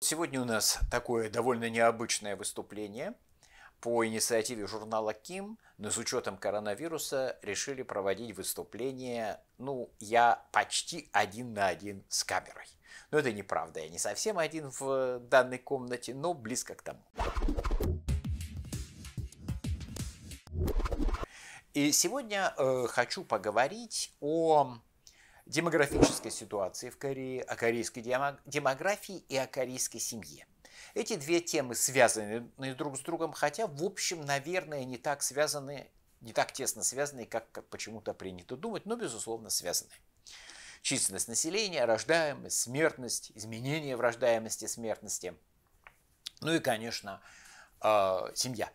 Сегодня у нас такое довольно необычное выступление. По инициативе журнала «Ким», но с учетом коронавируса, решили проводить выступление, ну, я почти один на один с камерой. Но это неправда, я не совсем один в э, данной комнате, но близко к тому. И сегодня э, хочу поговорить о демографической ситуации в Корее, о корейской демографии и о корейской семье. Эти две темы связаны друг с другом, хотя, в общем, наверное, не так связаны, не так тесно связаны, как, почему-то принято думать, но, безусловно, связаны. Численность населения, рождаемость, смертность, изменения в рождаемости, смертности. Ну и, конечно, э, семья.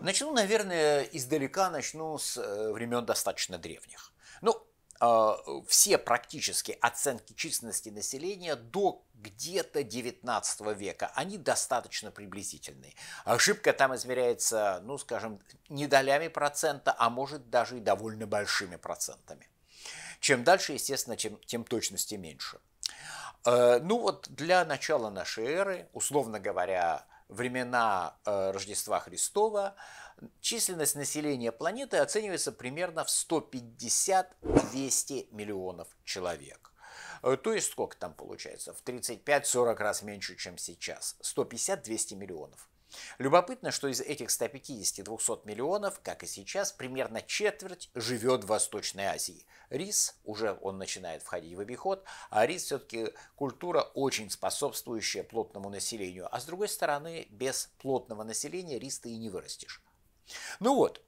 Начну, наверное, издалека, начну с э, времен достаточно древних. Ну, Э, все практически оценки численности населения до где-то 19 века. Они достаточно приблизительные. Ошибка там измеряется, ну, скажем, не долями процента, а может даже и довольно большими процентами. Чем дальше, естественно, тем, тем точности меньше. Э, ну вот для начала нашей эры, условно говоря, времена э, Рождества Христова – Численность населения планеты оценивается примерно в 150-200 миллионов человек. Э, то есть сколько там получается? В 35-40 раз меньше, чем сейчас. 150-200 миллионов. Любопытно, что из этих 150-200 миллионов, как и сейчас, примерно четверть живет в Восточной Азии. Рис, уже он начинает входить в обиход, а рис все-таки культура, очень способствующая плотному населению. А с другой стороны, без плотного населения рис ты и не вырастешь. Ну вот,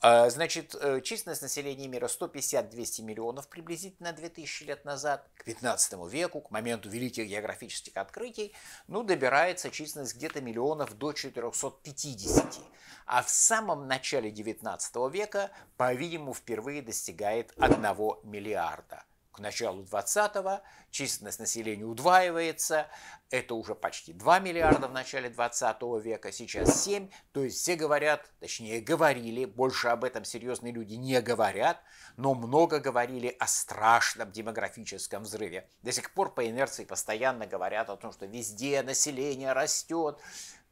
а, Значит, э, численность населения мира 150-200 миллионов приблизительно 2000 лет назад, к 15 веку, к моменту великих географических открытий, ну, добирается численность где-то миллионов до 450. А в самом начале 19 века, по-видимому, впервые достигает 1 миллиарда к началу 20-го, численность населения удваивается, это уже почти 2 миллиарда в начале 20 века, сейчас 7, то есть все говорят, точнее говорили, больше об этом серьезные люди не говорят, но много говорили о страшном демографическом взрыве. До сих пор по инерции постоянно говорят о том, что везде население растет,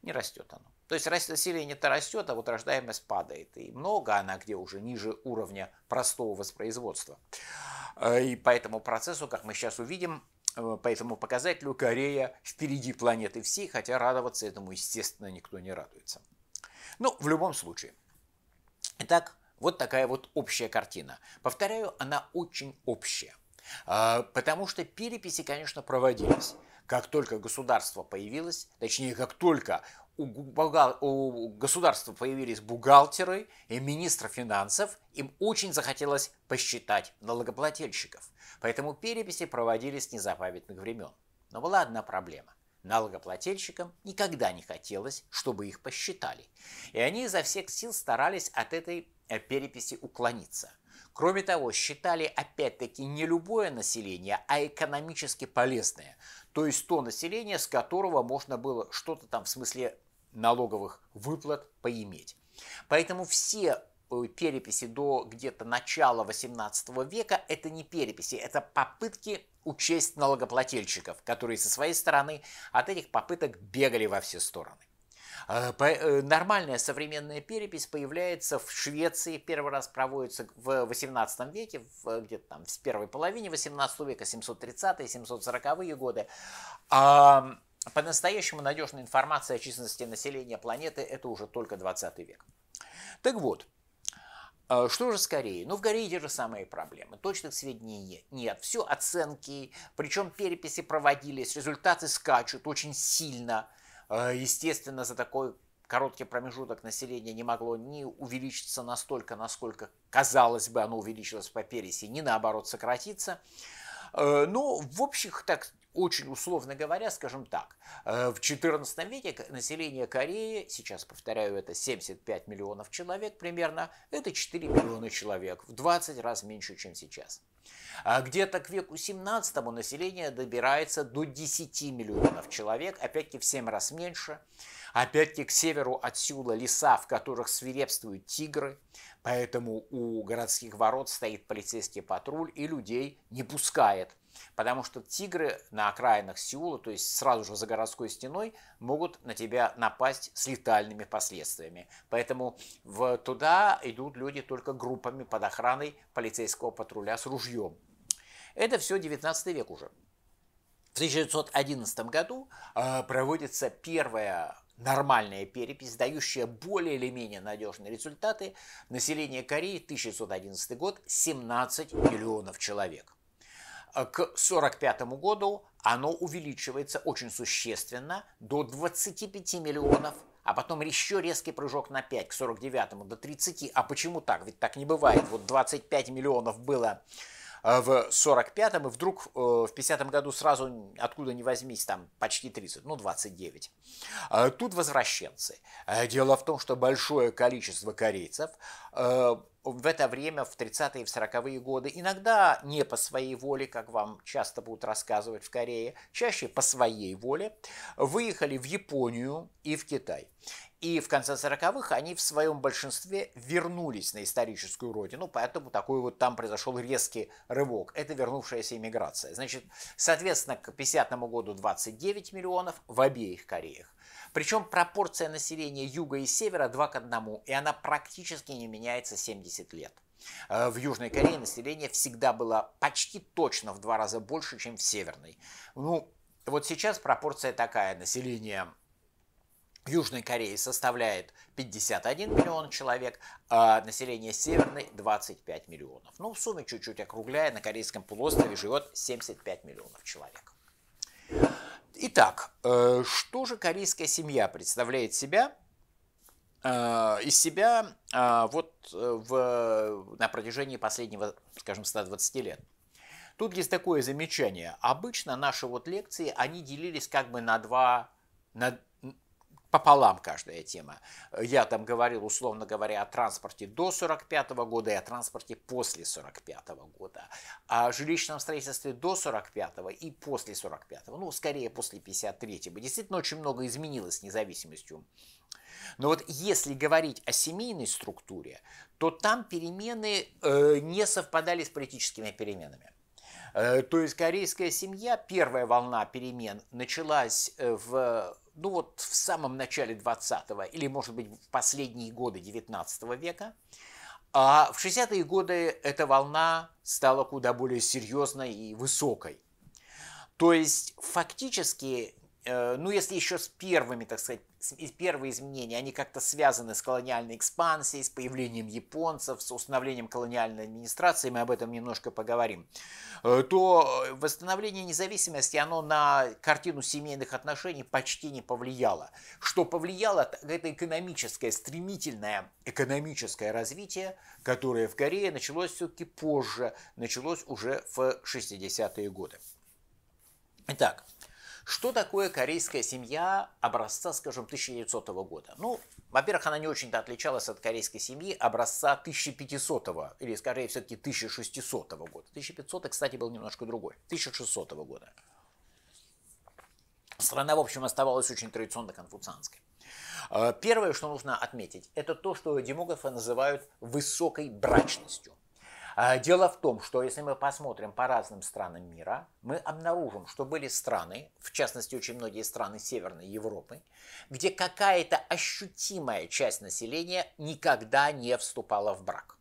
не растет оно. То есть население-то растет, а вот рождаемость падает. И много она где уже ниже уровня простого воспроизводства. Э, и по этому процессу, как мы сейчас увидим, э, по этому показателю Корея впереди планеты всей, хотя радоваться этому, естественно, никто не радуется. Ну, в любом случае. Итак, вот такая вот общая картина. Повторяю, она очень общая. Э, потому что переписи, конечно, проводились. Как только государство появилось, точнее, как только у, бухгал... у государства появились бухгалтеры и министры финансов, им очень захотелось посчитать налогоплательщиков. Поэтому переписи проводились с незапамятных времен. Но была одна проблема. Налогоплательщикам никогда не хотелось, чтобы их посчитали. И они изо всех сил старались от этой э, переписи уклониться. Кроме того, считали опять-таки не любое население, а экономически полезное то есть то население, с которого можно было что-то там в смысле налоговых выплат поиметь. Поэтому все э, переписи до где-то начала 18 века – это не переписи, это попытки учесть налогоплательщиков, которые со своей стороны от этих попыток бегали во все стороны. Э, э, нормальная современная перепись появляется в Швеции, первый раз проводится в 18 веке, э, где-то там в первой половине 18 века, 730-е, 740-е годы. По-настоящему надежная информация о численности населения планеты – это уже только 20 век. Так вот, что же с Кореей? Ну, в Корее те же самые проблемы. Точных сведений нет. Все оценки, причем переписи проводились, результаты скачут очень сильно – Э, естественно, за такой короткий промежуток населения не могло ни увеличиться настолько, насколько, казалось бы, оно увеличилось по переси, ни наоборот сократиться. Э, ну, в общих так очень условно говоря, скажем так, э, в XIV веке население Кореи, сейчас повторяю, это 75 миллионов человек примерно, это 4 миллиона человек, в 20 раз меньше, чем сейчас. А где-то к веку 17 население добирается до 10 миллионов человек, опять-таки в 7 раз меньше. Опять-таки к северу отсюда леса, в которых свирепствуют тигры, поэтому у городских ворот стоит полицейский патруль и людей не пускает – Потому что тигры на окраинах Сеула, то есть сразу же за городской стеной, могут на тебя напасть с летальными последствиями. Поэтому в, туда идут люди только группами под охраной полицейского патруля с ружьем. Это все 19 век уже. В 1911 году э, проводится первая нормальная перепись, дающая более или менее надежные результаты. Население Кореи, 1911 год, 17 миллионов человек. А к 1945 году оно увеличивается очень существенно до 25 миллионов, а потом еще резкий прыжок на 5, к 49 до 30. А почему так? Ведь так не бывает. Вот 25 миллионов было э, в 45-м, и вдруг э, в 50-м году сразу, откуда ни возьмись, там почти 30, ну 29. А тут возвращенцы. Э, дело в том, что большое количество корейцев в это время, в 30-е и в 40-е годы, иногда не по своей воле, как вам часто будут рассказывать в Корее, чаще по своей воле, выехали в Японию и в Китай. И в конце 40-х они в своем большинстве вернулись на историческую родину, поэтому такой вот там произошел резкий рывок. Это вернувшаяся иммиграция. Значит, соответственно, к 50 году 29 миллионов в обеих Кореях. Причем пропорция населения юга и севера 2 к 1, и она практически не меняется 70 лет. Э, в Южной Корее население всегда было почти точно в два раза больше, чем в Северной. Ну, вот сейчас пропорция такая. Население Южной Кореи составляет 51 миллион человек, а население Северной 25 миллионов. Ну, в сумме чуть-чуть округляя, на Корейском полуострове живет 75 миллионов человек. Итак, э, что же корейская семья представляет себя э, из себя э, вот в, на протяжении последнего, скажем, 120 лет? Тут есть такое замечание. Обычно наши вот лекции, они делились как бы на два, на пополам каждая тема. Я там говорил, условно говоря, о транспорте до 1945 года и о транспорте после 1945 года, о жилищном строительстве до 1945 и после 1945, ну, скорее после 1953. Действительно, очень много изменилось с независимостью. Но вот если говорить о семейной структуре, то там перемены э, не совпадали с политическими переменами. Э, то есть корейская семья, первая волна перемен началась э, в ну вот в самом начале 20-го или, может быть, в последние годы 19 века. А в 60-е годы эта волна стала куда более серьезной и высокой. То есть фактически Э, ну, если еще с первыми, так сказать, первые изменения, они как-то связаны с колониальной экспансией, с появлением японцев, с установлением колониальной администрации, мы об этом немножко поговорим, э, то восстановление независимости, оно на картину семейных отношений почти не повлияло. Что повлияло, это экономическое, стремительное экономическое развитие, которое в Корее началось все-таки позже, началось уже в 60-е годы. Итак, что такое корейская семья образца, скажем, 1900 года? Ну, во-первых, она не очень-то отличалась от корейской семьи образца 1500 или, скорее, все-таки 1600 года. 1500, кстати, был немножко другой, 1600 года. Страна, в общем, оставалась очень традиционно конфуцианской. Э, первое, что нужно отметить, это то, что демографы называют высокой брачностью. А, дело в том, что если мы посмотрим по разным странам мира, мы обнаружим, что были страны, в частности очень многие страны Северной Европы, где какая-то ощутимая часть населения никогда не вступала в брак.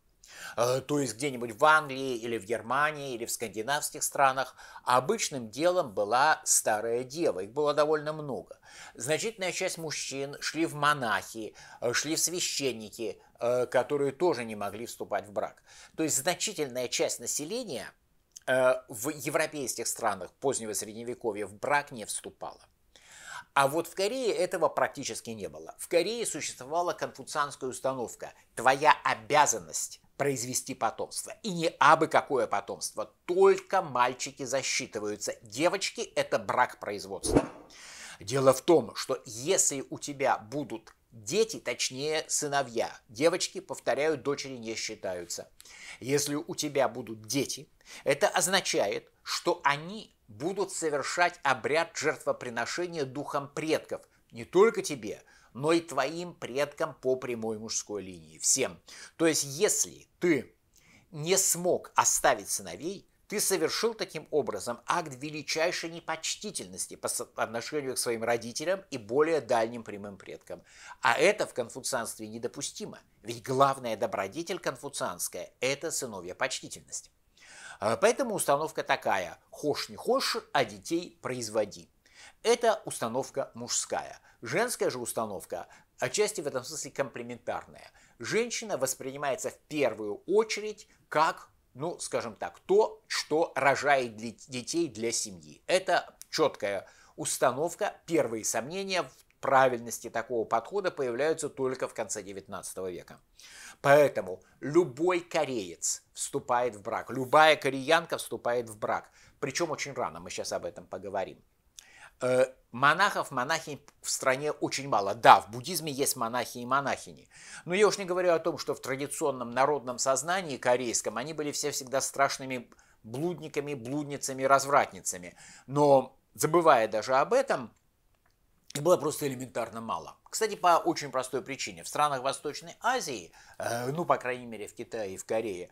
Э, то есть где-нибудь в Англии или в Германии или в скандинавских странах обычным делом была старая дева. Их было довольно много. Значительная часть мужчин шли в монахи, э, шли в священники, Э, которые тоже не могли вступать в брак. То есть значительная часть населения э, в европейских странах позднего средневековья в брак не вступала. А вот в Корее этого практически не было. В Корее существовала конфуцианская установка «твоя обязанность произвести потомство. И не абы какое потомство, только мальчики засчитываются. Девочки – это брак производства. Дело в том, что если у тебя будут Дети, точнее сыновья, девочки, повторяю, дочери не считаются. Если у тебя будут дети, это означает, что они будут совершать обряд жертвоприношения духом предков, не только тебе, но и твоим предкам по прямой мужской линии, всем. То есть, если ты не смог оставить сыновей, ты совершил таким образом акт величайшей непочтительности по отношению к своим родителям и более дальним прямым предкам. А это в конфуцианстве недопустимо, ведь главная добродетель конфуцианская – это сыновья почтительность. А, поэтому установка такая – хошь не хошь, а детей производи. Это установка мужская. Женская же установка отчасти в этом смысле комплементарная. Женщина воспринимается в первую очередь как ну, скажем так, то, что рожает для детей для семьи. Это четкая установка. Первые сомнения в правильности такого подхода появляются только в конце XIX века. Поэтому любой кореец вступает в брак, любая кореянка вступает в брак. Причем очень рано, мы сейчас об этом поговорим. Э, монахов, монахинь в стране очень мало. Да, в буддизме есть монахи и монахини. Но я уж не говорю о том, что в традиционном народном сознании корейском они были все всегда страшными блудниками, блудницами, развратницами. Но забывая даже об этом, было просто элементарно мало. Кстати, по очень простой причине. В странах Восточной Азии, э, ну, по крайней мере, в Китае и в Корее,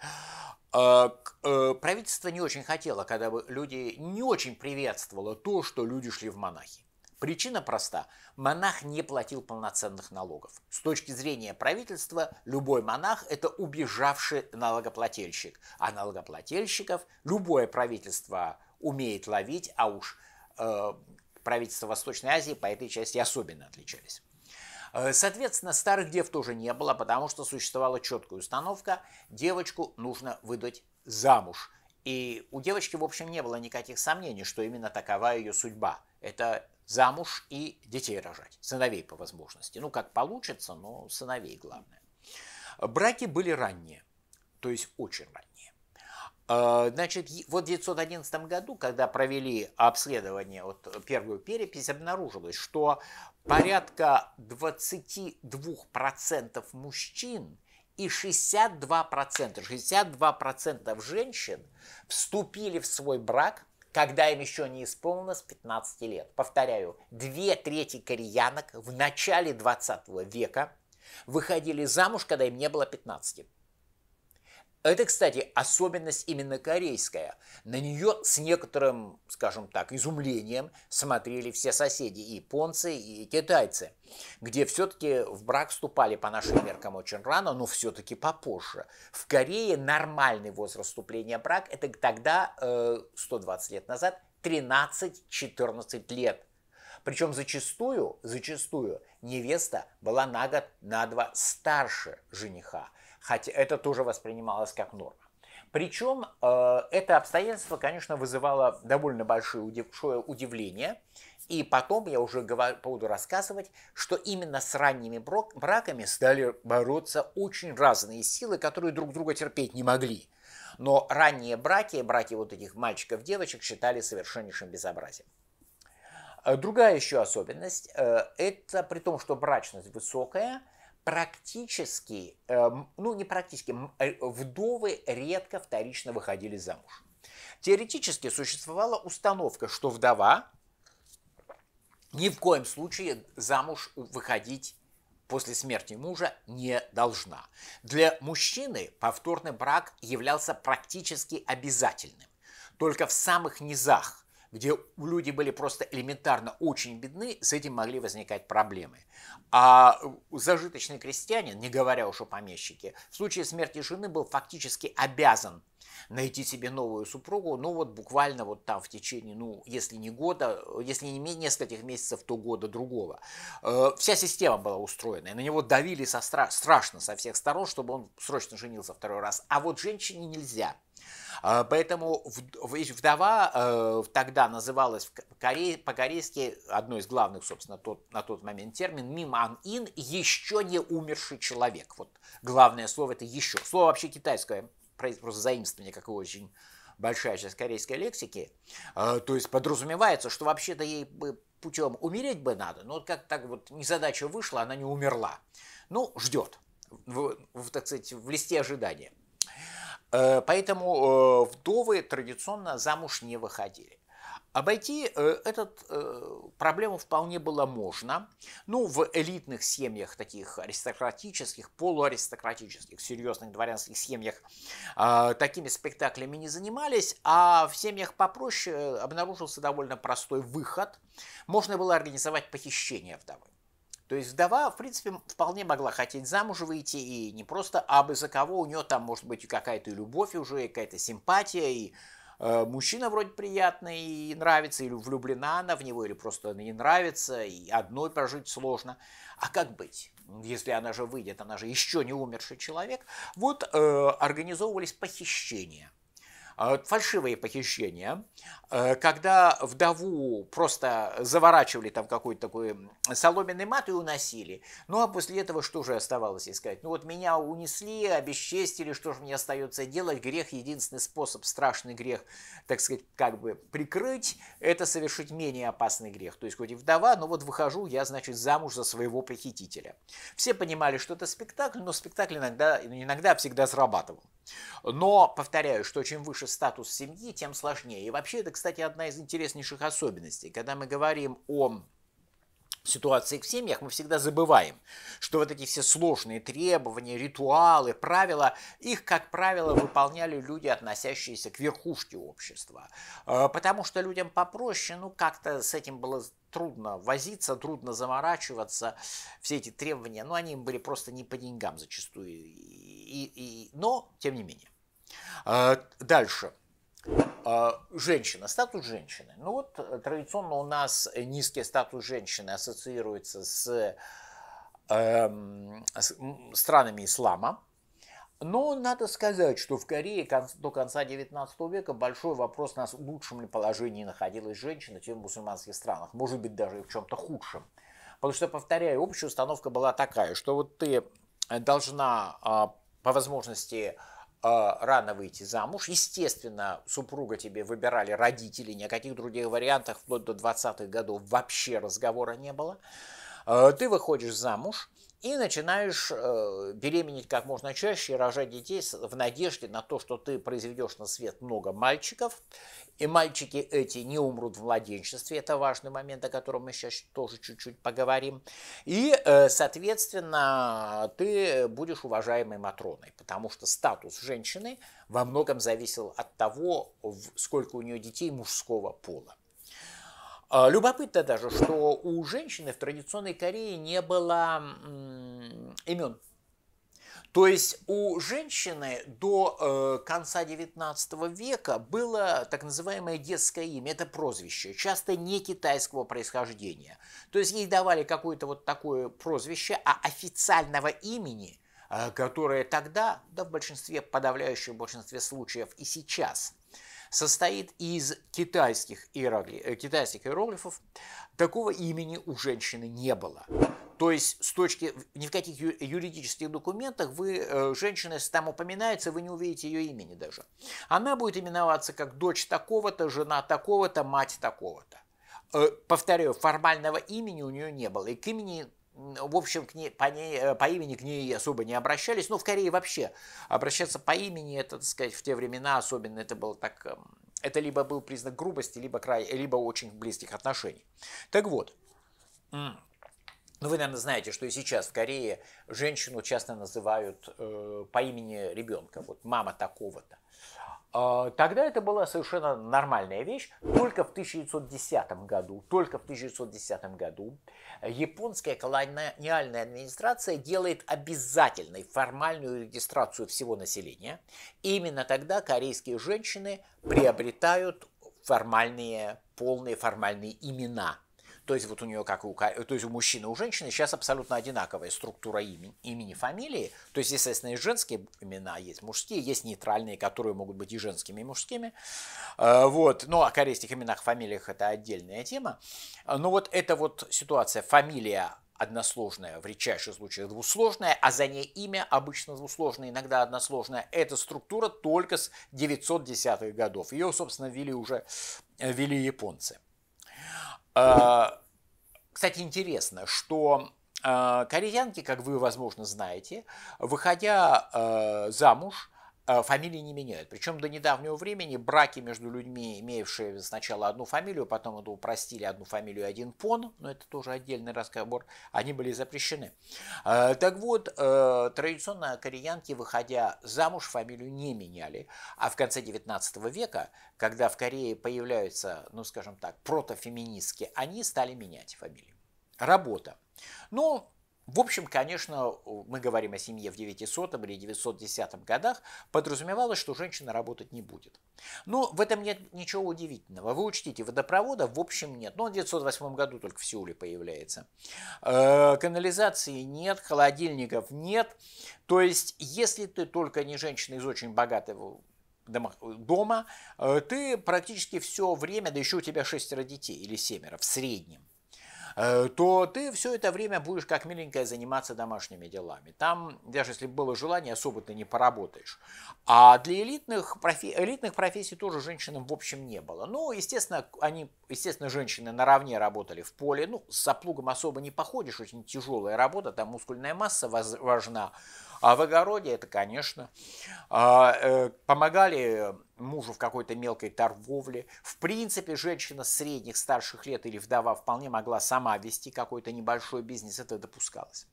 э, э, правительство не очень хотело, когда бы люди не очень приветствовало то, что люди шли в монахи. Причина проста. Монах не платил полноценных налогов. С точки зрения правительства, любой монах – это убежавший налогоплательщик. А налогоплательщиков любое правительство умеет ловить, а уж правительства Восточной Азии по этой части особенно отличались. Э, соответственно, старых дев тоже не было, потому что существовала четкая установка – девочку нужно выдать замуж. И у девочки, в общем, не было никаких сомнений, что именно такова ее судьба. Это замуж и детей рожать, сыновей по возможности. Ну, как получится, но сыновей главное. Браки были ранние, то есть очень ранние. А, значит, вот в 1911 году, когда провели обследование, вот первую перепись, обнаружилось, что порядка 22% мужчин и 62%, 62% женщин вступили в свой брак, когда им еще не исполнилось 15 лет. Повторяю, две трети кореянок в начале 20 века выходили замуж, когда им не было 15 это, кстати, особенность именно корейская. На нее с некоторым, скажем так, изумлением смотрели все соседи, и японцы, и китайцы, где все-таки в брак вступали по нашим меркам очень рано, но все-таки попозже. В Корее нормальный возраст вступления в брак – это тогда, 120 э, лет назад, 13-14 лет. Причем зачастую, зачастую невеста была на год, на два старше жениха – хотя это тоже воспринималось как норма. Причем э, это обстоятельство, конечно, вызывало довольно большое удивление. И потом я уже говорю, буду рассказывать, что именно с ранними браками стали бороться очень разные силы, которые друг друга терпеть не могли. Но ранние браки, браки вот этих мальчиков, девочек, считали совершеннейшим безобразием. Э, другая еще особенность, э, это при том, что брачность высокая – практически, э, ну не практически, э, вдовы редко вторично выходили замуж. Теоретически существовала установка, что вдова ни в коем случае замуж выходить после смерти мужа не должна. Для мужчины повторный брак являлся практически обязательным. Только в самых низах где люди были просто элементарно очень бедны, с этим могли возникать проблемы. А зажиточный крестьянин, не говоря уж о помещике, в случае смерти жены был фактически обязан найти себе новую супругу, ну вот буквально вот там в течение, ну, если не года, если не нескольких месяцев, то года другого. Э, вся система была устроена, и на него давили со стра- страшно со всех сторон, чтобы он срочно женился второй раз. А вот женщине нельзя – а, поэтому вдова э, тогда называлась по-корейски одной из главных, собственно, тот, на тот момент термин миман-ин, еще не умерший человек. Вот главное слово это еще. Слово вообще китайское, просто заимствование, как и очень большая часть корейской лексики. А, то есть подразумевается, что вообще-то ей путем умереть бы надо, но вот как так вот незадача вышла, она не умерла. Ну, ждет, в, в, так сказать, в листе ожидания. Э, поэтому э, вдовы традиционно замуж не выходили. Обойти э, эту проблему вполне было можно. Ну, в элитных семьях, таких аристократических, полуаристократических, серьезных дворянских семьях такими спектаклями не занимались, а в семьях попроще обнаружился довольно простой выход. Можно было организовать похищение вдовы. То есть вдова, в принципе, вполне могла хотеть замуж выйти, и не просто абы за кого, у нее там может быть какая-то любовь уже, какая-то симпатия, и э, мужчина вроде приятный, и нравится, или влюблена она в него, или просто не нравится, и одной прожить сложно. А как быть? Если она же выйдет, она же еще не умерший человек. Вот э, организовывались похищения – а фальшивые похищения, э, когда вдову просто заворачивали там какой-то такой соломенный мат и уносили. Ну а после этого что же оставалось искать? Ну вот меня унесли, обесчестили, что же мне остается делать? Грех, единственный способ, страшный грех, так сказать, как бы прикрыть, это совершить менее опасный грех. То есть хоть и вдова, но вот выхожу я, значит, замуж за своего похитителя. Все понимали, что это спектакль, но спектакль иногда, иногда всегда срабатывал. Но, повторяю, что чем выше статус семьи, тем сложнее. И вообще это, кстати, одна из интереснейших особенностей. Когда мы говорим о ситуации в семьях, мы всегда забываем, что вот эти все сложные требования, ритуалы, правила, их, как правило, выполняли люди, относящиеся к верхушке общества. А, потому что людям попроще, ну, как-то с этим было трудно возиться, трудно заморачиваться. Все эти требования, ну, они им были просто не по деньгам зачастую. И, и, но, тем не менее. А, дальше. А, женщина, статус женщины. Ну вот э, традиционно у нас низкий статус женщины ассоциируется с, э, с странами ислама. Но надо сказать, что в Корее до конца XIX века большой вопрос, нас в лучшем ли положении находилась женщина, чем в мусульманских странах. Может быть, даже и в чем-то худшем. Потому что, повторяю, общая установка была такая, что вот ты должна а, по возможности а, рано выйти замуж. Естественно, супруга тебе выбирали родители, ни о каких других вариантах вплоть до 20-х годов вообще разговора не было. А, ты выходишь замуж, и начинаешь э, беременеть как можно чаще и рожать детей в надежде на то, что ты произведешь на свет много мальчиков, и мальчики эти не умрут в младенчестве. Это важный момент, о котором мы сейчас тоже чуть-чуть поговорим. И, э, соответственно, ты будешь уважаемой Матроной, потому что статус женщины во многом зависел от того, сколько у нее детей мужского пола. А, любопытно даже, что у женщины в традиционной Корее не было имен. То есть у женщины до э, конца XIX века было так называемое детское имя, это прозвище, часто не китайского происхождения. То есть ей давали какое-то вот такое прозвище, а официального имени, э, которое тогда, да в большинстве, подавляющем большинстве случаев и сейчас – состоит из китайских, иерогли... Э, китайских иероглифов. Такого имени у женщины не было. То есть с точки ни в каких юридических документах вы э, женщина, если там упоминается, вы не увидите ее имени даже. Она будет именоваться как дочь такого-то, жена такого-то, мать такого-то э, повторяю, формального имени у нее не было. И к имени в общем, к ней, по, ней, э, по имени к ней особо не обращались. Ну, в Корее вообще обращаться по имени, это, так сказать, в те времена особенно это было так... Э, это либо был признак грубости, либо, край, либо очень близких отношений. Так вот, ну, вы, наверное, знаете, что и сейчас в Корее женщину часто называют э, по имени ребенка. Вот мама такого-то. А, тогда это была совершенно нормальная вещь. Только в 1910 году, только в 1910 году японская колониальная администрация делает обязательной формальную регистрацию всего населения. И именно тогда корейские женщины приобретают формальные, полные формальные имена – то есть вот у нее, как у, то есть у мужчины и у женщины сейчас абсолютно одинаковая структура имени, имени фамилии. То есть, естественно, и женские имена, есть мужские, есть нейтральные, которые могут быть и женскими, и мужскими. Э, вот. Но ну, о а корейских именах, фамилиях это отдельная тема. Но вот эта вот ситуация фамилия односложная, в редчайших случаях двусложная, а за ней имя обычно двусложное, иногда односложное. Эта структура только с 910-х годов. Ее, собственно, ввели уже э, ввели японцы. А, кстати, интересно, что а, Кореянки, как вы, возможно, знаете, выходя а, замуж, Э, фамилии не меняют. Причем до недавнего времени браки между людьми, имевшие сначала одну фамилию, потом это упростили одну фамилию один пон, но это тоже отдельный разговор, они были запрещены. Э, так вот, э, традиционно кореянки, выходя замуж, фамилию не меняли. А в конце 19 века, когда в Корее появляются, ну скажем так, протофеминистки, они стали менять фамилии. Работа. Ну, в общем, конечно, мы говорим о семье в 900 или 910 годах, подразумевалось, что женщина работать не будет. Но ну, в этом нет ничего удивительного. Вы учтите, водопровода в общем нет. Но ну, он в 908 году только в Сеуле появляется. Э, канализации нет, холодильников нет. То есть, если ты только не женщина из очень богатого дома, э, ты практически все время, да еще у тебя шестеро детей или семеро в среднем, Э, то ты все это время будешь как миленькая заниматься домашними делами. Там, даже если было желание, особо ты не поработаешь. А для элитных, профи... элитных профессий тоже женщинам в общем не было. Ну, естественно, они, естественно, женщины наравне работали в поле. Ну, с оплугом особо не походишь, очень тяжелая работа, там мускульная масса важна. А в огороде это, конечно, а, э, помогали мужу в какой-то мелкой торговле. В принципе, женщина средних, старших лет или вдова вполне могла сама вести какой-то небольшой бизнес, это допускалось.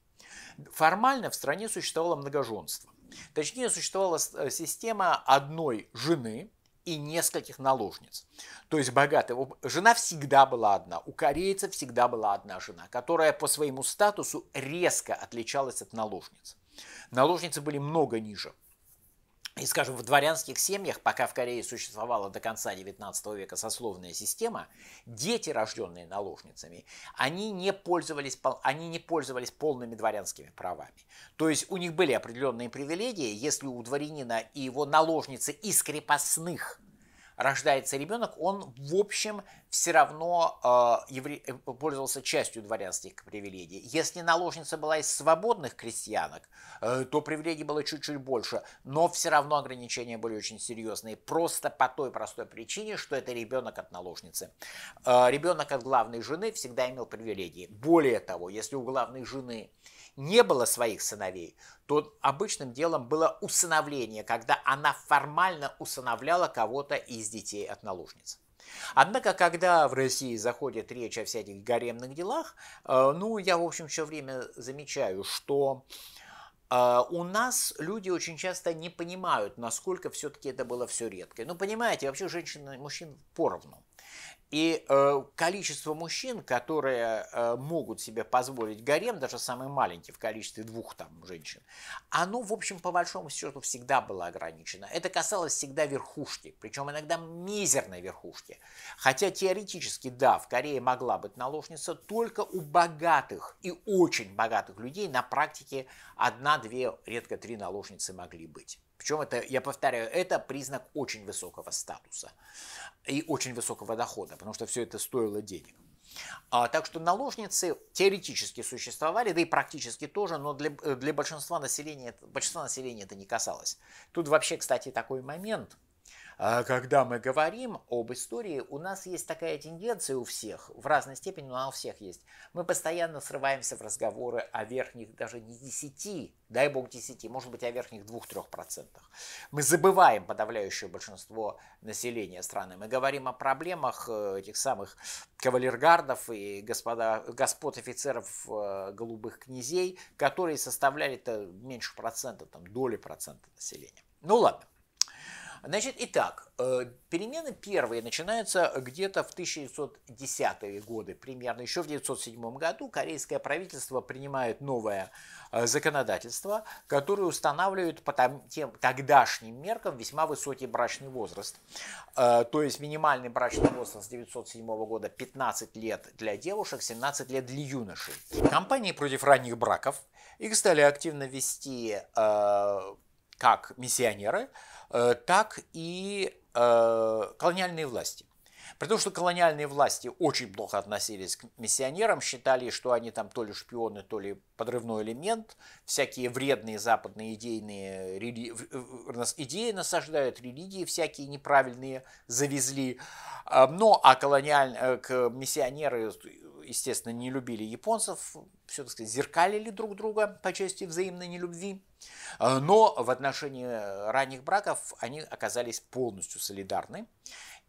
Формально в стране существовало многоженство. Точнее, существовала э, система одной жены и нескольких наложниц. То есть богатая жена всегда была одна, у корейцев всегда была одна жена, которая по своему статусу резко отличалась от наложниц. Наложницы были много ниже – и, скажем, в дворянских семьях, пока в Корее существовала до конца XIX века сословная система, дети, рожденные наложницами, они не пользовались, они не пользовались полными дворянскими правами. То есть у них были определенные привилегии, если у дворянина и его наложницы из крепостных – рождается ребенок, он, в общем, все равно а, э, пользовался частью дворянских привилегий. Если наложница была из свободных крестьянок, э, то привилегий было чуть-чуть больше, но все равно ограничения были очень серьезные, просто по той простой причине, что это ребенок от наложницы. Э, ребенок от главной жены всегда имел привилегии. Более того, если у главной жены не было своих сыновей, то обычным делом было усыновление, когда она формально усыновляла кого-то из детей от наложниц. Однако, когда в России заходит речь о всяких гаремных делах, э, ну, я, в общем, все время замечаю, что э, у нас люди очень часто не понимают, насколько все-таки это было все редкое. Ну, понимаете, вообще женщин и мужчин поровну. И э, количество мужчин, которые э, могут себе позволить гарем, даже самый маленький в количестве двух там женщин, оно, в общем, по большому счету всегда было ограничено. Это касалось всегда верхушки, причем иногда мизерной верхушки. Хотя теоретически, да, в Корее могла быть наложница только у богатых и очень богатых людей. На практике одна, две, редко три наложницы могли быть. Причем это, я повторяю, это признак очень высокого статуса и очень высокого дохода, потому что все это стоило денег. А, так что наложницы теоретически существовали, да и практически тоже, но для, э, для большинства, населения, большинства населения это не касалось. Тут вообще, кстати, такой момент – а когда мы говорим об истории, у нас есть такая тенденция у всех, в разной степени, но она у всех есть. Мы постоянно срываемся в разговоры о верхних даже не 10, дай бог 10, может быть, о верхних 2-3%. Мы забываем подавляющее большинство населения страны. Мы говорим о проблемах э, этих самых кавалергардов и господа, господ офицеров э, голубых князей, которые составляли -то меньше процента, там, доли процента населения. Ну ладно. Значит, итак, э, перемены первые начинаются где-то в 1910-е годы, примерно еще в 1907 году корейское правительство принимает новое э, законодательство, которое устанавливает по тем, тогдашним меркам весьма высокий брачный возраст. Э, то есть минимальный брачный возраст с 1907 года 15 лет для девушек, 17 лет для юношей. Компании против ранних браков, их стали активно вести как миссионеры, Э, так и э, колониальные власти. При том, что колониальные власти очень плохо относились к миссионерам, считали, что они там то ли шпионы, то ли подрывной элемент, всякие вредные западные идейные рели... идеи насаждают, религии всякие неправильные завезли. А, но а колониаль... Э, миссионеры естественно, не любили японцев, все, таки зеркалили друг друга по части взаимной нелюбви. А, но в отношении ранних браков они оказались полностью солидарны.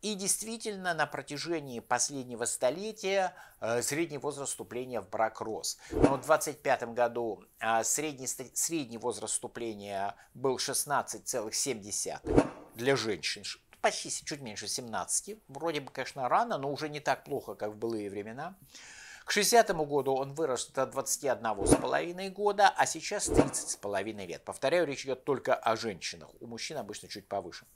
И действительно, на протяжении последнего столетия э, средний возраст вступления в брак рос. Но в 25 году а, средний, средний возраст вступления был 16,7 для женщин, почти чуть меньше 17. Вроде бы, конечно, рано, но уже не так плохо, как в былые времена. К 60 году он вырос до 21,5 года, а сейчас 30,5 лет. Повторяю, речь идет только о женщинах. У мужчин обычно чуть повыше.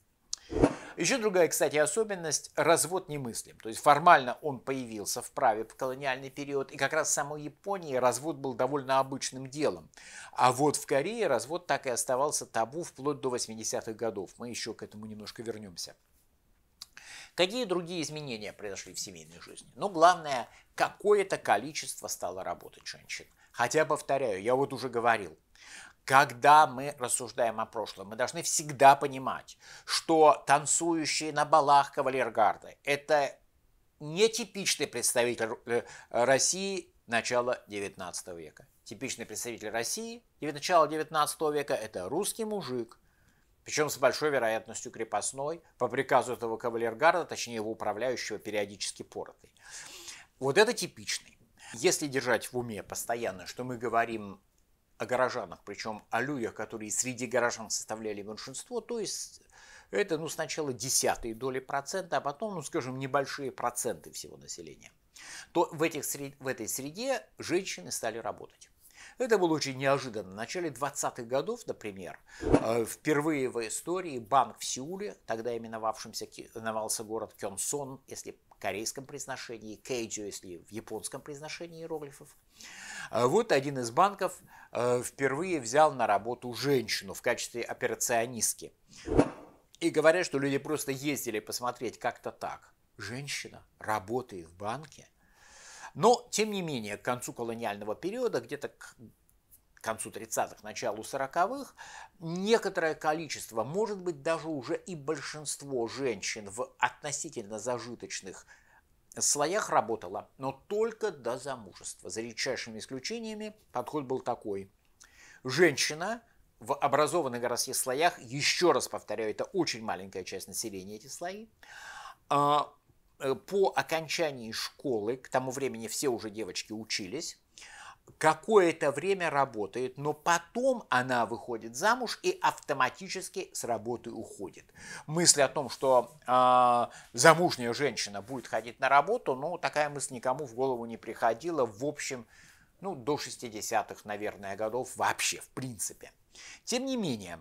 Еще другая, кстати, особенность – развод немыслим. То есть формально он появился в праве в колониальный период, и как раз в самой Японии развод был довольно обычным делом. А вот в Корее развод так и оставался табу вплоть до 80-х годов. Мы еще к этому немножко вернемся. Какие другие изменения произошли в семейной жизни? Ну, главное, какое-то количество стало работать женщин. Хотя, повторяю, я вот уже говорил, когда мы рассуждаем о прошлом, мы должны всегда понимать, что танцующие на балах кавалергарды – это нетипичный представитель э, России начала XIX века. Типичный представитель России начала XIX века – это русский мужик, причем с большой вероятностью крепостной, по приказу этого кавалергарда, точнее его управляющего, периодически поротый. Вот это типичный. Если держать в уме постоянно, что мы говорим о горожанах, причем о людях, которые среди горожан составляли меньшинство, то есть это ну, сначала десятые доли процента, а потом, ну скажем, небольшие проценты всего населения, то в, этих, в этой среде женщины стали работать. Это было очень неожиданно. В начале 20-х годов, например, э, впервые в истории банк в Сеуле, тогда именовавшимся именовался город Кёнсон, если в корейском произношении, Кейджо, если в японском произношении иероглифов. Э, вот один из банков Э, впервые взял на работу женщину в качестве операционистки. И говорят, что люди просто ездили посмотреть как-то так. Женщина работает в банке. Но, тем не менее, к концу колониального периода, где-то к концу 30-х, началу 40-х, некоторое количество, может быть, даже уже и большинство женщин в относительно зажиточных в слоях работала, но только до замужества. За редчайшими исключениями подход был такой. Женщина в образованных городских слоях, еще раз повторяю, это очень маленькая часть населения, эти слои, а, э, по окончании школы, к тому времени все уже девочки учились, какое-то время работает, но потом она выходит замуж и автоматически с работы уходит. Мысль о том, что э, замужняя женщина будет ходить на работу, ну, такая мысль никому в голову не приходила, в общем, ну, до 60-х, наверное, годов вообще, в принципе. Тем не менее,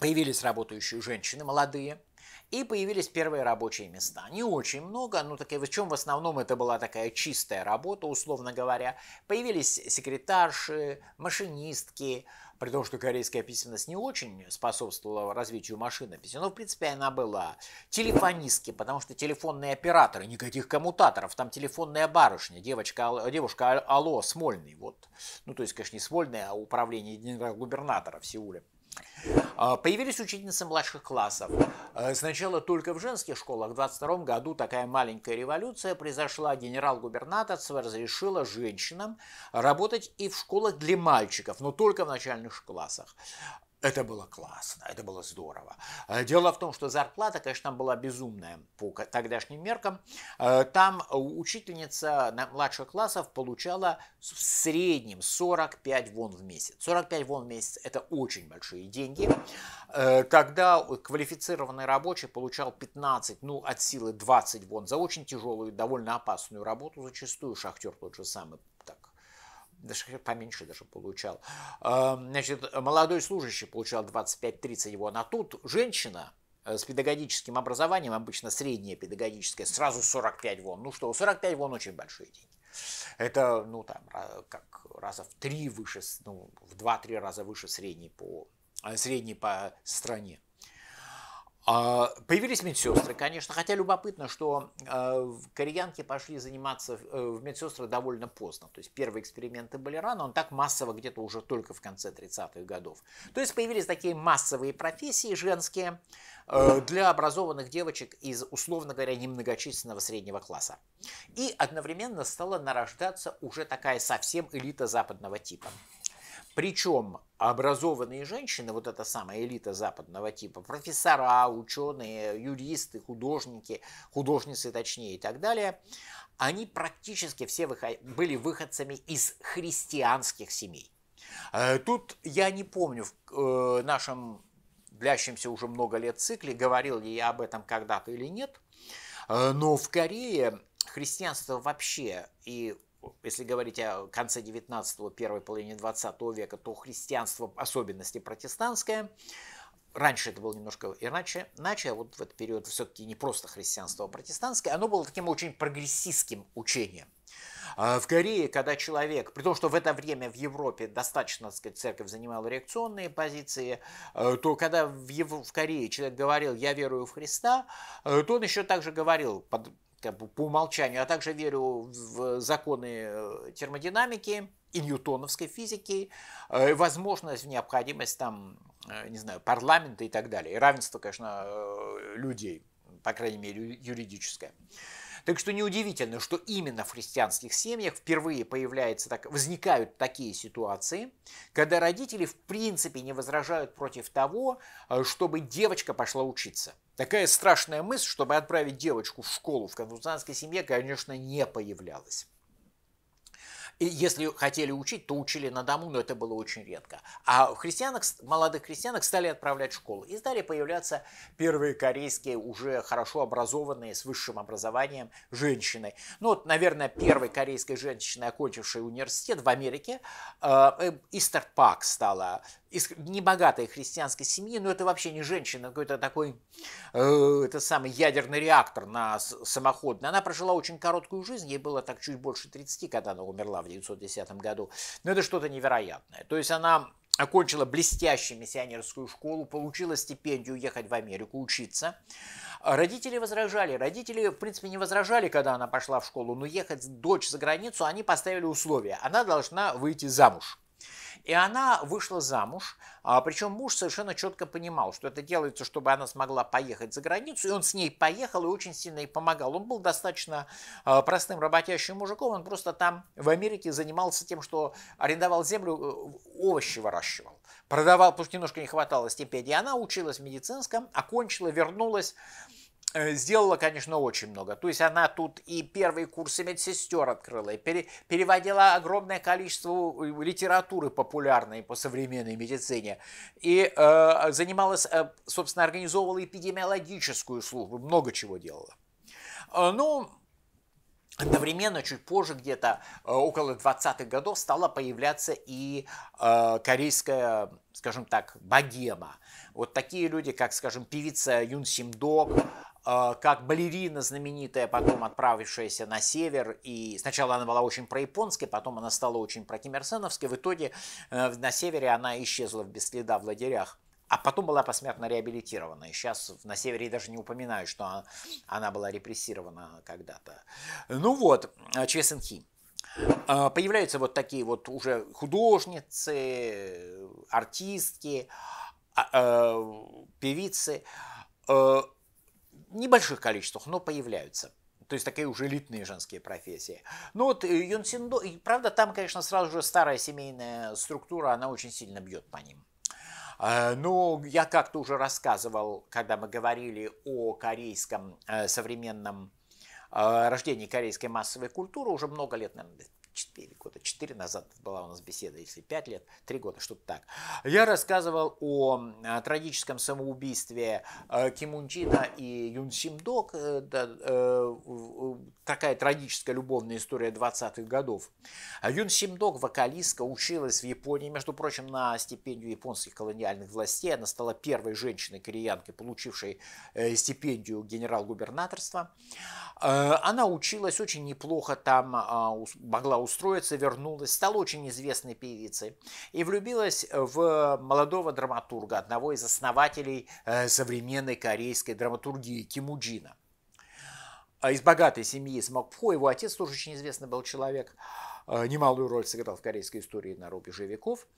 появились работающие женщины молодые, и появились первые рабочие места. Не очень много, но такие, чем в основном это была такая чистая работа, условно говоря. Появились секретарши, машинистки, при том, что корейская письменность не очень способствовала развитию машинописи, но, в принципе, она была. Телефонистки, потому что телефонные операторы, никаких коммутаторов, там телефонная барышня, девочка, девушка Алло, Смольный, вот. Ну, то есть, конечно, не Смольный, а управление генерал-губернатора в Сеуле. А, появились учительницы младших классов. Э, сначала только в женских школах. В 22 году такая маленькая революция произошла. Генерал-губернатор разрешила женщинам работать и в школах для мальчиков, но только в начальных классах. Это было классно, это было здорово. Э, дело в том, что зарплата, конечно, была безумная по тогдашним меркам. Э, там учительница младших классов получала в среднем 45 вон в месяц. 45 вон в месяц – это очень большие деньги. Э, тогда квалифицированный рабочий получал 15, ну, от силы 20 вон за очень тяжелую, довольно опасную работу, зачастую шахтер тот же самый даже поменьше даже получал. Эм, значит, молодой служащий получал 25-30 его, а тут женщина э, с педагогическим образованием, обычно среднее педагогическое, сразу 45 вон. Ну что, 45 вон очень большие деньги. Это, ну, там, как раза в три выше, ну, в два-три раза выше средней по, э, средней по стране. А, появились медсестры, конечно, хотя любопытно, что а, кореянки пошли заниматься э, в медсестры довольно поздно. То есть первые эксперименты были рано, он так массово где-то уже только в конце 30-х годов. То есть появились такие массовые профессии женские э, для образованных девочек из, условно говоря, немногочисленного среднего класса. И одновременно стала нарождаться уже такая совсем элита западного типа. Причем образованные женщины, вот эта самая элита западного типа, профессора, ученые, юристы, художники, художницы точнее и так далее, они практически все выход... были выходцами из христианских семей. Э, тут я не помню в э, нашем длящемся уже много лет цикле, говорил ли я об этом когда-то или нет, э, но в Корее христианство вообще и если говорить о конце 19-го, первой половине 20 века, то христианство, особенности протестантское, раньше это было немножко иначе, иначе, а вот в этот период все-таки не просто христианство, а протестантское, оно было таким очень прогрессистским учением. А в Корее, когда человек, при том, что в это время в Европе достаточно, так сказать, церковь занимала реакционные позиции, э, то когда в, Ев... в Корее человек говорил «я верую в Христа», э, то он еще также говорил под как бы по умолчанию, а также верю в законы э, термодинамики и ньютоновской физики, э, возможность, необходимость там, э, не знаю, парламента и так далее. И равенство, конечно, людей, по крайней мере, юридическое. Так что неудивительно, что именно в христианских семьях впервые появляются, так, возникают такие ситуации, когда родители в принципе не возражают против того, э, чтобы девочка пошла учиться. Такая страшная мысль, чтобы отправить девочку в школу в конфуцианской семье, конечно, не появлялась. И если хотели учить, то учили на дому, но это было очень редко. А в христианок, молодых христианок стали отправлять в школу. И стали появляться первые корейские, уже хорошо образованные, с высшим образованием женщины. Ну вот, наверное, первой корейской женщиной, окончившей университет в Америке, э, э, Истер Пак стала из небогатой христианской семьи, но это вообще не женщина, а какой-то такой, э, это самый ядерный реактор на самоходный. Она прожила очень короткую жизнь, ей было так чуть больше 30, когда она умерла в 1910 году. Но это что-то невероятное. То есть она окончила блестящую миссионерскую школу, получила стипендию ехать в Америку учиться. Родители возражали. Родители, в принципе, не возражали, когда она пошла в школу, но ехать дочь за границу они поставили условия. Она должна выйти замуж. И она вышла замуж, а, причем муж совершенно четко понимал, что это делается, чтобы она смогла поехать за границу, и он с ней поехал и очень сильно ей помогал. Он был достаточно а, простым работящим мужиком, он просто там в Америке занимался тем, что арендовал землю, э, овощи выращивал, продавал, потому что немножко не хватало стипендии. Она училась в медицинском, окончила, вернулась, Э, сделала, конечно, очень много. То есть она тут и первые курсы медсестер открыла, и пере, переводила огромное количество литературы популярной по современной медицине, и э, занималась, э, собственно, организовывала эпидемиологическую службу, много чего делала. Э, ну, Одновременно, чуть позже, где-то э, около 20-х годов, стала появляться и э, корейская, скажем так, богема. Вот такие люди, как, скажем, певица Юн Сим Симдок, Э, как балерина знаменитая, потом отправившаяся на север, и сначала она была очень прояпонской, потом она стала очень прокимерсеновской, в итоге э, на севере она исчезла без следа в лагерях а потом была посмертно реабилитирована. И сейчас на севере я даже не упоминаю, что она, она была репрессирована когда-то. Ну вот, э, Чвесенхи. Появляются вот такие вот уже художницы, артистки, а, певицы небольших количествах, но появляются. То есть такие уже элитные женские профессии. Ну вот э, Юнсиндо, правда, там, конечно, сразу же старая семейная структура, она очень сильно бьет по ним. Э, но я как-то уже рассказывал, когда мы говорили о корейском э, современном рождении корейской массовой культуры уже много лет, наверное, 4 года, 4 назад была у нас беседа, если 5 лет, 3 года, что-то так. Я рассказывал о э, трагическом самоубийстве э, Ким Унчина и Юн Симдок. Э, такая трагическая любовная история 20-х годов. А Юн Симдок, вокалистка, училась в Японии, между прочим, на стипендию японских колониальных властей. Она стала первой женщиной-кореянкой, получившей стипендию генерал-губернаторства. Она училась очень неплохо там, а, могла устроиться, вернулась, стала очень известной певицей и влюбилась э, в э, молодого драматурга, одного из основателей э, современной корейской драматургии Кимуджина. А из богатой семьи из Мокпхо, его отец тоже очень известный был человек, немалую роль сыграл в корейской истории на рубеже веков,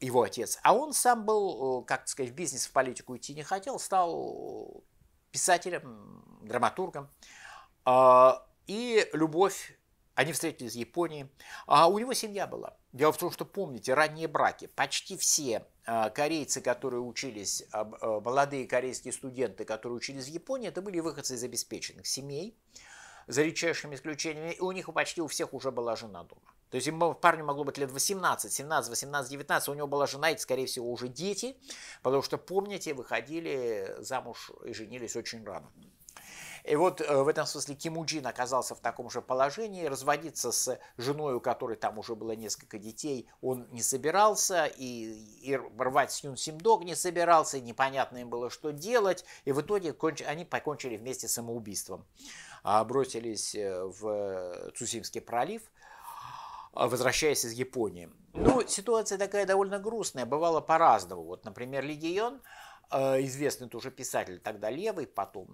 его отец. А он сам был, как сказать, в бизнес, в политику идти не хотел, стал писателем, драматургом. А, и любовь они встретились в Японии. А у него семья была. Дело в том, что помните, ранние браки. Почти все а, корейцы, которые учились, э, молодые корейские студенты, которые учились в Японии, это были выходцы из обеспеченных семей, за редчайшими исключениями. И у них почти у всех уже была жена дома. То есть ему, парню могло быть лет 18, 17, 18, 19, у него была жена и, скорее всего, уже дети, потому что, помните, выходили замуж и женились очень рано. И вот э, в этом смысле Кимуджин оказался в таком же положении. Разводиться с женой, у которой там уже было несколько детей, он не собирался, и, и рвать с Юн Симдог не собирался, и непонятно им было, что делать. И в итоге конч... они покончили вместе самоубийством. А, бросились э, в Цусимский пролив, а, возвращаясь из Японии. Ну, ситуация такая довольно грустная, бывала по-разному. Вот, например, Легион, э, известный тоже писатель, тогда левый, потом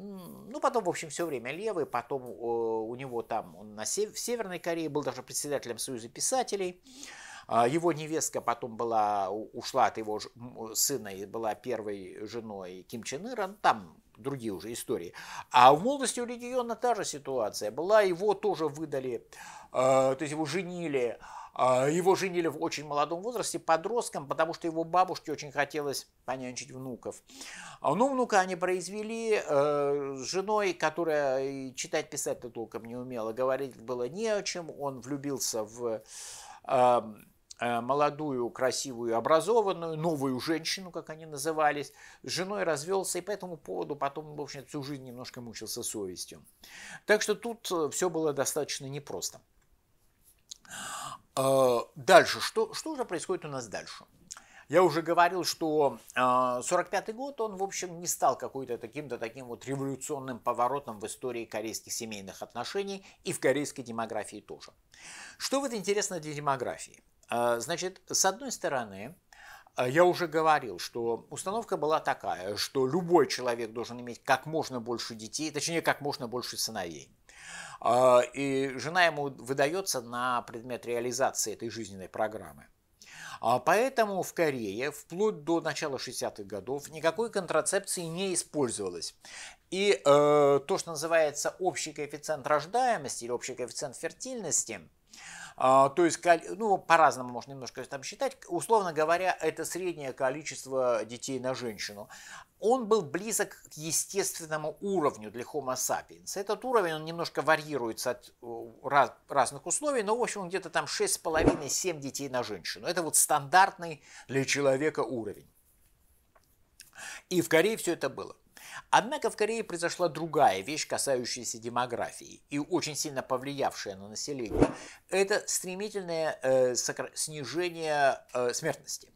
ну, потом, в общем, все время левый, потом у него там, он на сев, в Северной Корее был даже председателем Союза писателей, а, его невестка потом была, ушла от его сына и была первой женой Ким Чен Ира, ну, там другие уже истории. А в молодости у Легиона та же ситуация была, его тоже выдали, а, то есть его женили, а, его женили в очень молодом возрасте, подростком, потому что его бабушке очень хотелось понянчить внуков. А, Но ну, внука они произвели э, с женой, которая читать, писать-то толком не умела, говорить было не о чем. Он влюбился в э, э, молодую, красивую, образованную, новую женщину, как они назывались, с женой развелся, и по этому поводу потом, в общем, всю жизнь немножко мучился совестью. Так что тут все было достаточно непросто. А, дальше, что, что же происходит у нас дальше? Я уже говорил, что 45 а, год, он, в общем, не стал какой-то таким-то таким вот революционным поворотом в истории корейских семейных отношений и в корейской демографии тоже. Что вот интересно для демографии? А, значит, с одной стороны, я уже говорил, что установка была такая, что любой человек должен иметь как можно больше детей, точнее, как можно больше сыновей. А, и жена ему выдается на предмет реализации этой жизненной программы. А, поэтому в Корее вплоть до начала 60-х годов никакой контрацепции не использовалось. И э, то, что называется общий коэффициент рождаемости или общий коэффициент фертильности – а, то есть, ну, по-разному можно немножко там считать. Условно говоря, это среднее количество детей на женщину. Он был близок к естественному уровню для Homo sapiens. Этот уровень, он немножко варьируется от раз, разных условий, но, в общем, где-то там 6,5-7 детей на женщину. Это вот стандартный для человека уровень. И в Корее все это было. Однако в Корее произошла другая вещь, касающаяся демографии и очень сильно повлиявшая на население. Это стремительное э, снижение э, смертности.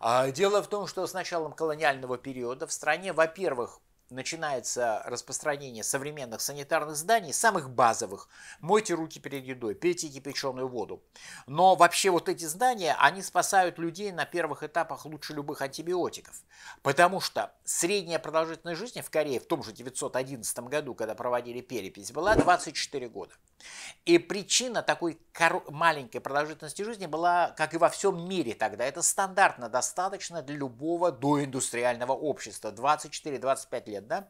А, дело в том, что с началом колониального периода в стране, во-первых, начинается распространение современных санитарных зданий, самых базовых. Мойте руки перед едой, пейте кипяченую воду. Но вообще вот эти здания, они спасают людей на первых этапах лучше любых антибиотиков. Потому что средняя продолжительность жизни в Корее в том же 911 году, когда проводили перепись, была 24 года. И причина такой маленькой продолжительности жизни была, как и во всем мире тогда, это стандартно достаточно для любого доиндустриального общества, 24-25 лет лет, да?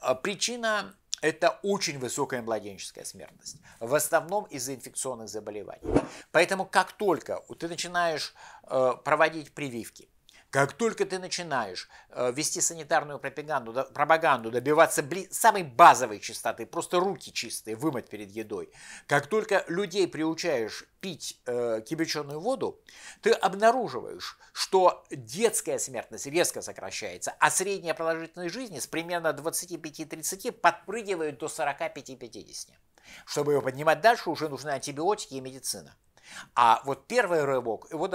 А, причина это очень высокая младенческая смертность, в основном из-за инфекционных заболеваний. Поэтому как только ты начинаешь э, проводить прививки, как только ты начинаешь э, вести санитарную пропаганду, пропаганду добиваться самой базовой чистоты, просто руки чистые, вымыть перед едой, как только людей приучаешь пить э, кипяченую воду, ты обнаруживаешь, что детская смертность резко сокращается, а средняя продолжительность жизни с примерно 25-30 подпрыгивает до 45-50. Чтобы ее поднимать дальше, уже нужны антибиотики и медицина. А вот первый рывок его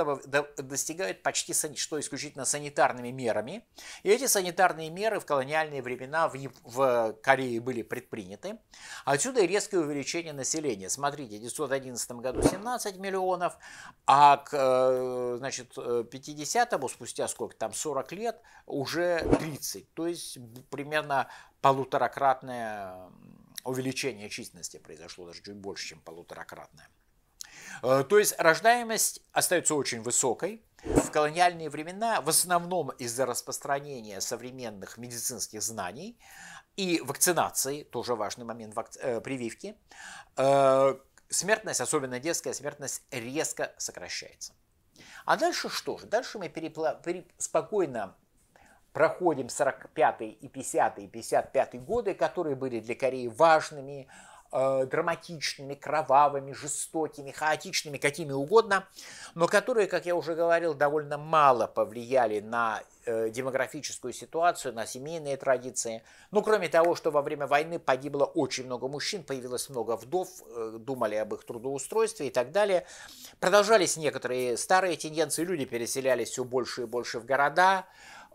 достигают почти что исключительно санитарными мерами. И эти санитарные меры в колониальные времена в, Корее были предприняты. Отсюда и резкое увеличение населения. Смотрите, в 1911 году 17 миллионов, а к э, значит, 50-му, спустя сколько там, 40 лет, уже 30. То есть примерно полуторакратное увеличение численности произошло, даже чуть больше, чем полуторакратное. Э, то есть рождаемость остается очень высокой. В колониальные времена в основном из-за распространения современных медицинских знаний и вакцинации, тоже важный момент э, прививки, э, смертность, особенно детская смертность, резко сокращается. А дальше что же? Дальше мы перепла... пере... спокойно проходим 45 и 50 и 55 годы, которые были для Кореи важными, Э, драматичными, кровавыми, жестокими, хаотичными, какими угодно, но которые, как я уже говорил, довольно мало повлияли на э, демографическую ситуацию, на семейные традиции. Ну, кроме того, что во время войны погибло очень много мужчин, появилось много вдов, э, думали об их трудоустройстве и так далее. Продолжались некоторые старые тенденции, люди переселялись все больше и больше в города,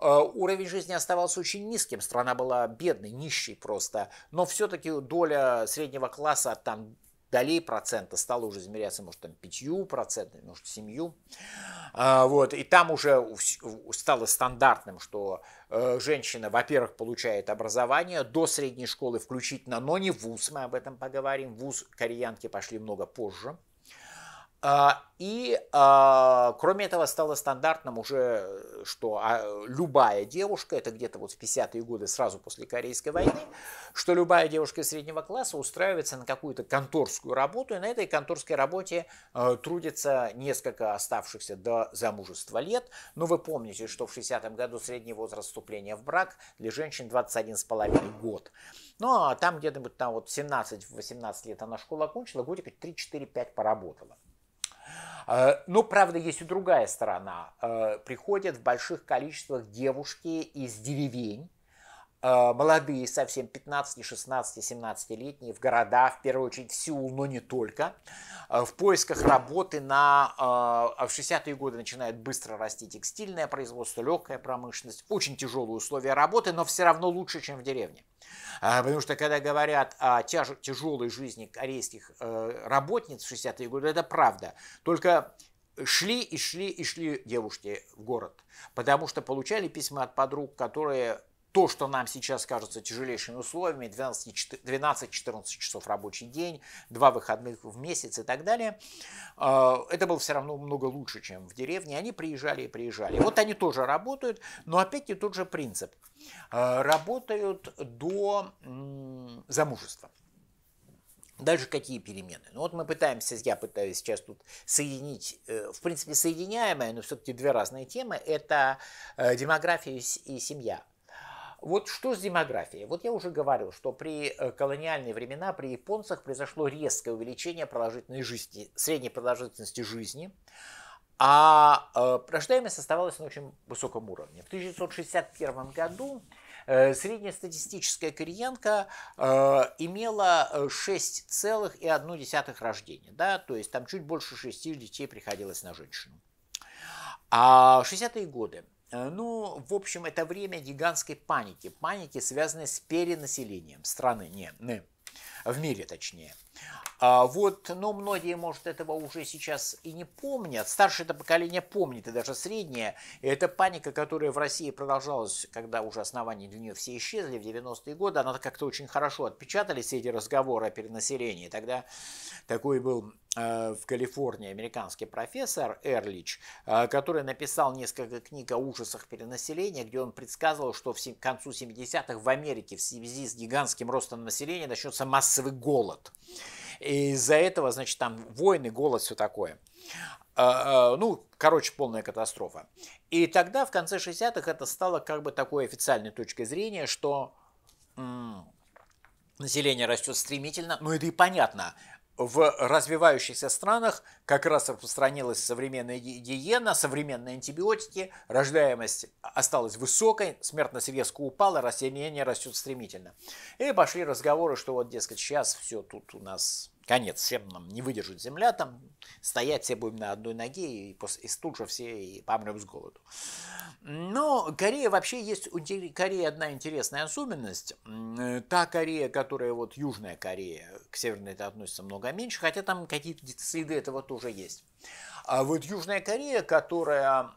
Э, уровень жизни оставался очень низким, страна была бедной, нищей просто, но все-таки доля среднего класса там долей процента стала уже измеряться, может, там, пятью процентами, может, семью. Э, вот. И там уже стало стандартным, что э, женщина, во-первых, получает образование до средней школы включительно, но не вуз, мы об этом поговорим. Вуз кореянки пошли много позже. А, и а, кроме этого стало стандартным уже, что а, любая девушка, это где-то вот в 50-е годы сразу после Корейской войны, что любая девушка среднего класса устраивается на какую-то конторскую работу, и на этой конторской работе трудится несколько оставшихся до замужества лет. Но ну, вы помните, что в 60-м году средний возраст вступления в брак для женщин 21,5 год. Ну, а там где-нибудь там вот 17-18 лет она школа окончила, годика 3-4-5 поработала. Э, Но, ну, правда, есть и другая сторона. Э, приходят в больших количествах девушки из деревень, Э, молодые совсем 15, 16, 17-летние в городах, в первую очередь в Сеул, но не только, э, в поисках работы на... Э, в 60-е годы начинает быстро расти текстильное производство, легкая промышленность, очень тяжелые условия работы, но все равно лучше, чем в деревне. Потому что когда говорят о тяж... тяжелой жизни корейских работниц в 60-е годы, это правда. Только шли и шли и шли девушки в город, потому что получали письма от подруг, которые то, что нам сейчас кажется тяжелейшими условиями, 12-14 часов рабочий день, два выходных в месяц и так далее, а, это было все равно много лучше, чем в деревне. Они приезжали и приезжали. Вот они тоже работают, но опять не тот же принцип. А, работают до замужества. Дальше какие перемены? Ну вот мы пытаемся, я пытаюсь сейчас тут соединить, э, в принципе, соединяемые, но все-таки две разные темы, это э, демография и семья. Вот что с демографией? Вот я уже говорил, что при э, колониальные времена при японцах произошло резкое увеличение продолжительной жизни, средней продолжительности жизни, а э, рождаемость оставалась на очень высоком уровне. В 1961 году э, среднестатистическая кореянка имела 6,1 рождения, да, то есть там чуть больше 6 детей приходилось на женщину. А 60-е годы – Э, ну, в общем, это время гигантской паники. Паники, связанной с перенаселением страны, не, не, в мире точнее. А вот, ну, многие, может, этого уже сейчас и не помнят. Старшее это поколение помнит, и даже среднее. И эта паника, которая в России продолжалась, когда уже основания для нее все исчезли в 90-е годы, она как-то очень хорошо отпечатались, эти разговоры о перенаселении. Тогда такой был э, в Калифорнии американский профессор Эрлич, э, который написал несколько книг о ужасах перенаселения, где он предсказывал, что в, к концу 70-х в Америке в связи с гигантским ростом населения начнется массовый голод. И из-за этого, значит, там войны, голод, все такое. А, а, ну, короче, полная катастрофа. И тогда, в конце 60-х, это стало как бы такой официальной точкой зрения, что население растет стремительно, ну это и понятно, в развивающихся странах как раз распространилась современная гигиена, современные антибиотики, рождаемость осталась высокой, смертность резко упала, расселение растет стремительно. И пошли разговоры, что вот, дескать, сейчас все тут у нас конец, всем нам не выдержит земля, там стоять все будем на одной ноге, и, после, и тут же все и помрем с голоду. Но Корея вообще есть, у Кореи одна интересная особенность. Э, та Корея, которая вот Южная Корея, к Северной это относится много меньше, хотя там какие-то следы этого тоже есть. А вот Южная Корея, которая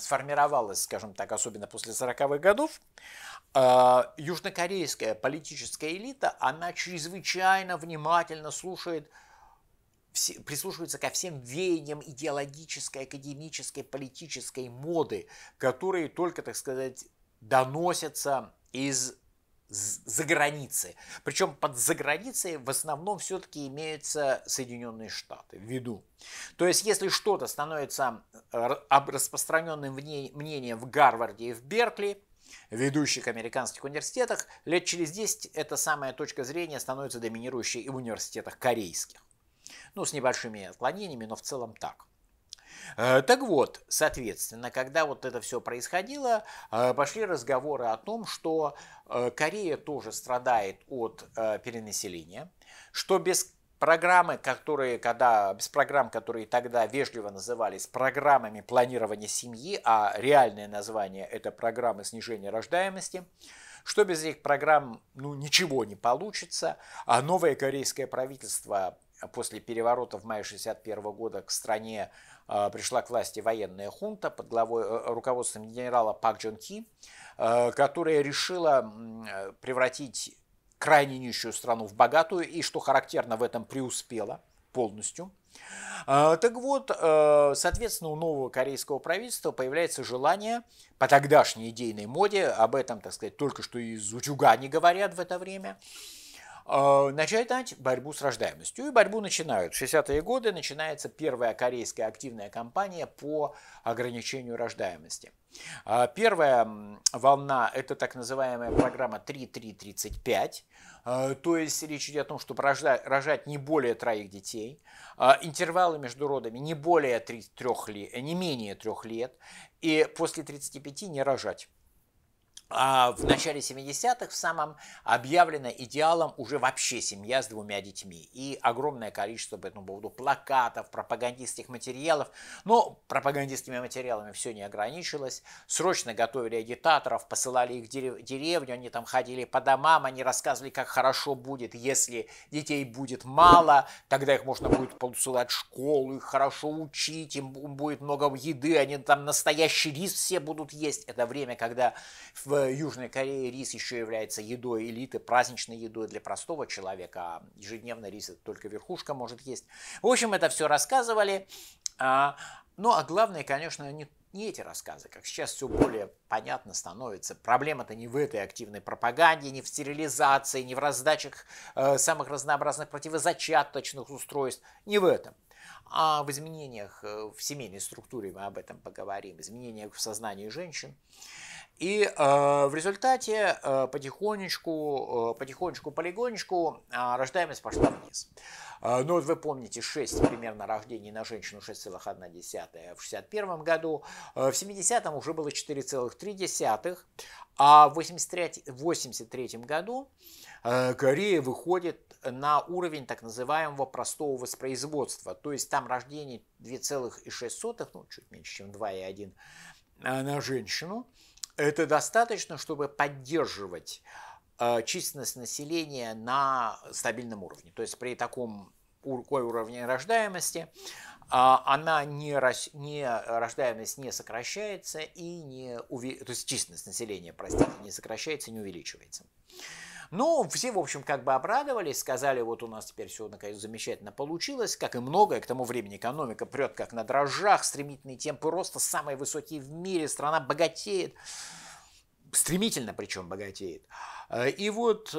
сформировалась, скажем так, особенно после 40-х годов, Э, южнокорейская политическая элита, она чрезвычайно внимательно слушает, прислушивается ко всем веяниям идеологической, академической, политической моды, которые только, так сказать, доносятся из за границы. Причем под заграницей в основном все-таки имеются Соединенные Штаты в виду. То есть если что-то становится э, распространенным мнением в Гарварде и в Беркли, ведущих американских университетах, лет через 10 эта самая точка зрения становится доминирующей и в университетах корейских. Ну, с небольшими отклонениями, но в целом так. Э, так вот, соответственно, когда вот это все происходило, э, пошли разговоры о том, что э, Корея тоже страдает от перенаселения, что без Программы, которые, когда, без программ, которые тогда вежливо назывались программами планирования семьи, а реальное название – это программы снижения рождаемости, что без этих программ ну, ничего не получится, а новое корейское правительство после переворота в мае 61 года к стране а, пришла к власти военная хунта под главой, э, руководством генерала Пак Джон Ки, э, которая решила э, превратить крайне нищую страну в богатую и, что характерно, в этом преуспела полностью. А, так вот, э, соответственно, у нового корейского правительства появляется желание по тогдашней идейной моде, об этом, так сказать, только что из утюга не говорят в это время, а, начать дать борьбу с рождаемостью. И борьбу начинают. В 60-е годы начинается первая корейская активная кампания по ограничению рождаемости. А, первая волна – это так называемая программа 3335, а, то есть речь идет о том, чтобы рожать, рожать не более троих детей, интервалы между родами не более 3, 3, не менее трех лет, и после 35 не рожать а в начале 70-х в самом объявлено идеалом уже вообще семья с двумя детьми. И огромное количество ну, по этому поводу плакатов, пропагандистских материалов. Но пропагандистскими материалами все не ограничилось. Срочно готовили агитаторов, посылали их в деревню, они там ходили по домам, они рассказывали, как хорошо будет, если детей будет мало, тогда их можно будет посылать в школу, их хорошо учить, им будет много еды, они там настоящий рис все будут есть. Это время, когда в в Южной Корее рис еще является едой элиты, праздничной едой для простого человека, а ежедневно рис это только верхушка может есть. В общем, это все рассказывали. А, ну, а главное, конечно, не не эти рассказы, как сейчас все более понятно становится. Проблема-то не в этой активной пропаганде, не в стерилизации, не в раздачах э, самых разнообразных противозачаточных устройств, не в этом. А в изменениях э, в семейной структуре мы об этом поговорим, изменениях в сознании женщин. И э, в результате э, потихонечку, э, потихонечку, полигонечку э, рождаемость пошла вниз. Э, ну вот вы помните 6 примерно рождений на женщину 6,1 в 61 году. Э, в 70-м уже было 4,3, а в 83, году э, Корея выходит на уровень так называемого простого воспроизводства. То есть там рождение 2,6, ну чуть меньше, чем 2,1 э, на женщину. Это достаточно, чтобы поддерживать э, численность населения на стабильном уровне. То есть при таком уровне рождаемости э, она не, не рождаемость не сокращается и не уви, то есть численность населения, простите, не сокращается, не увеличивается. Ну, все, в общем, как бы обрадовались, сказали, вот у нас теперь все наконец замечательно получилось, как и многое, к тому времени экономика прет как на дрожжах, стремительные темпы роста, самые высокие в мире, страна богатеет стремительно причем богатеет. И вот, э,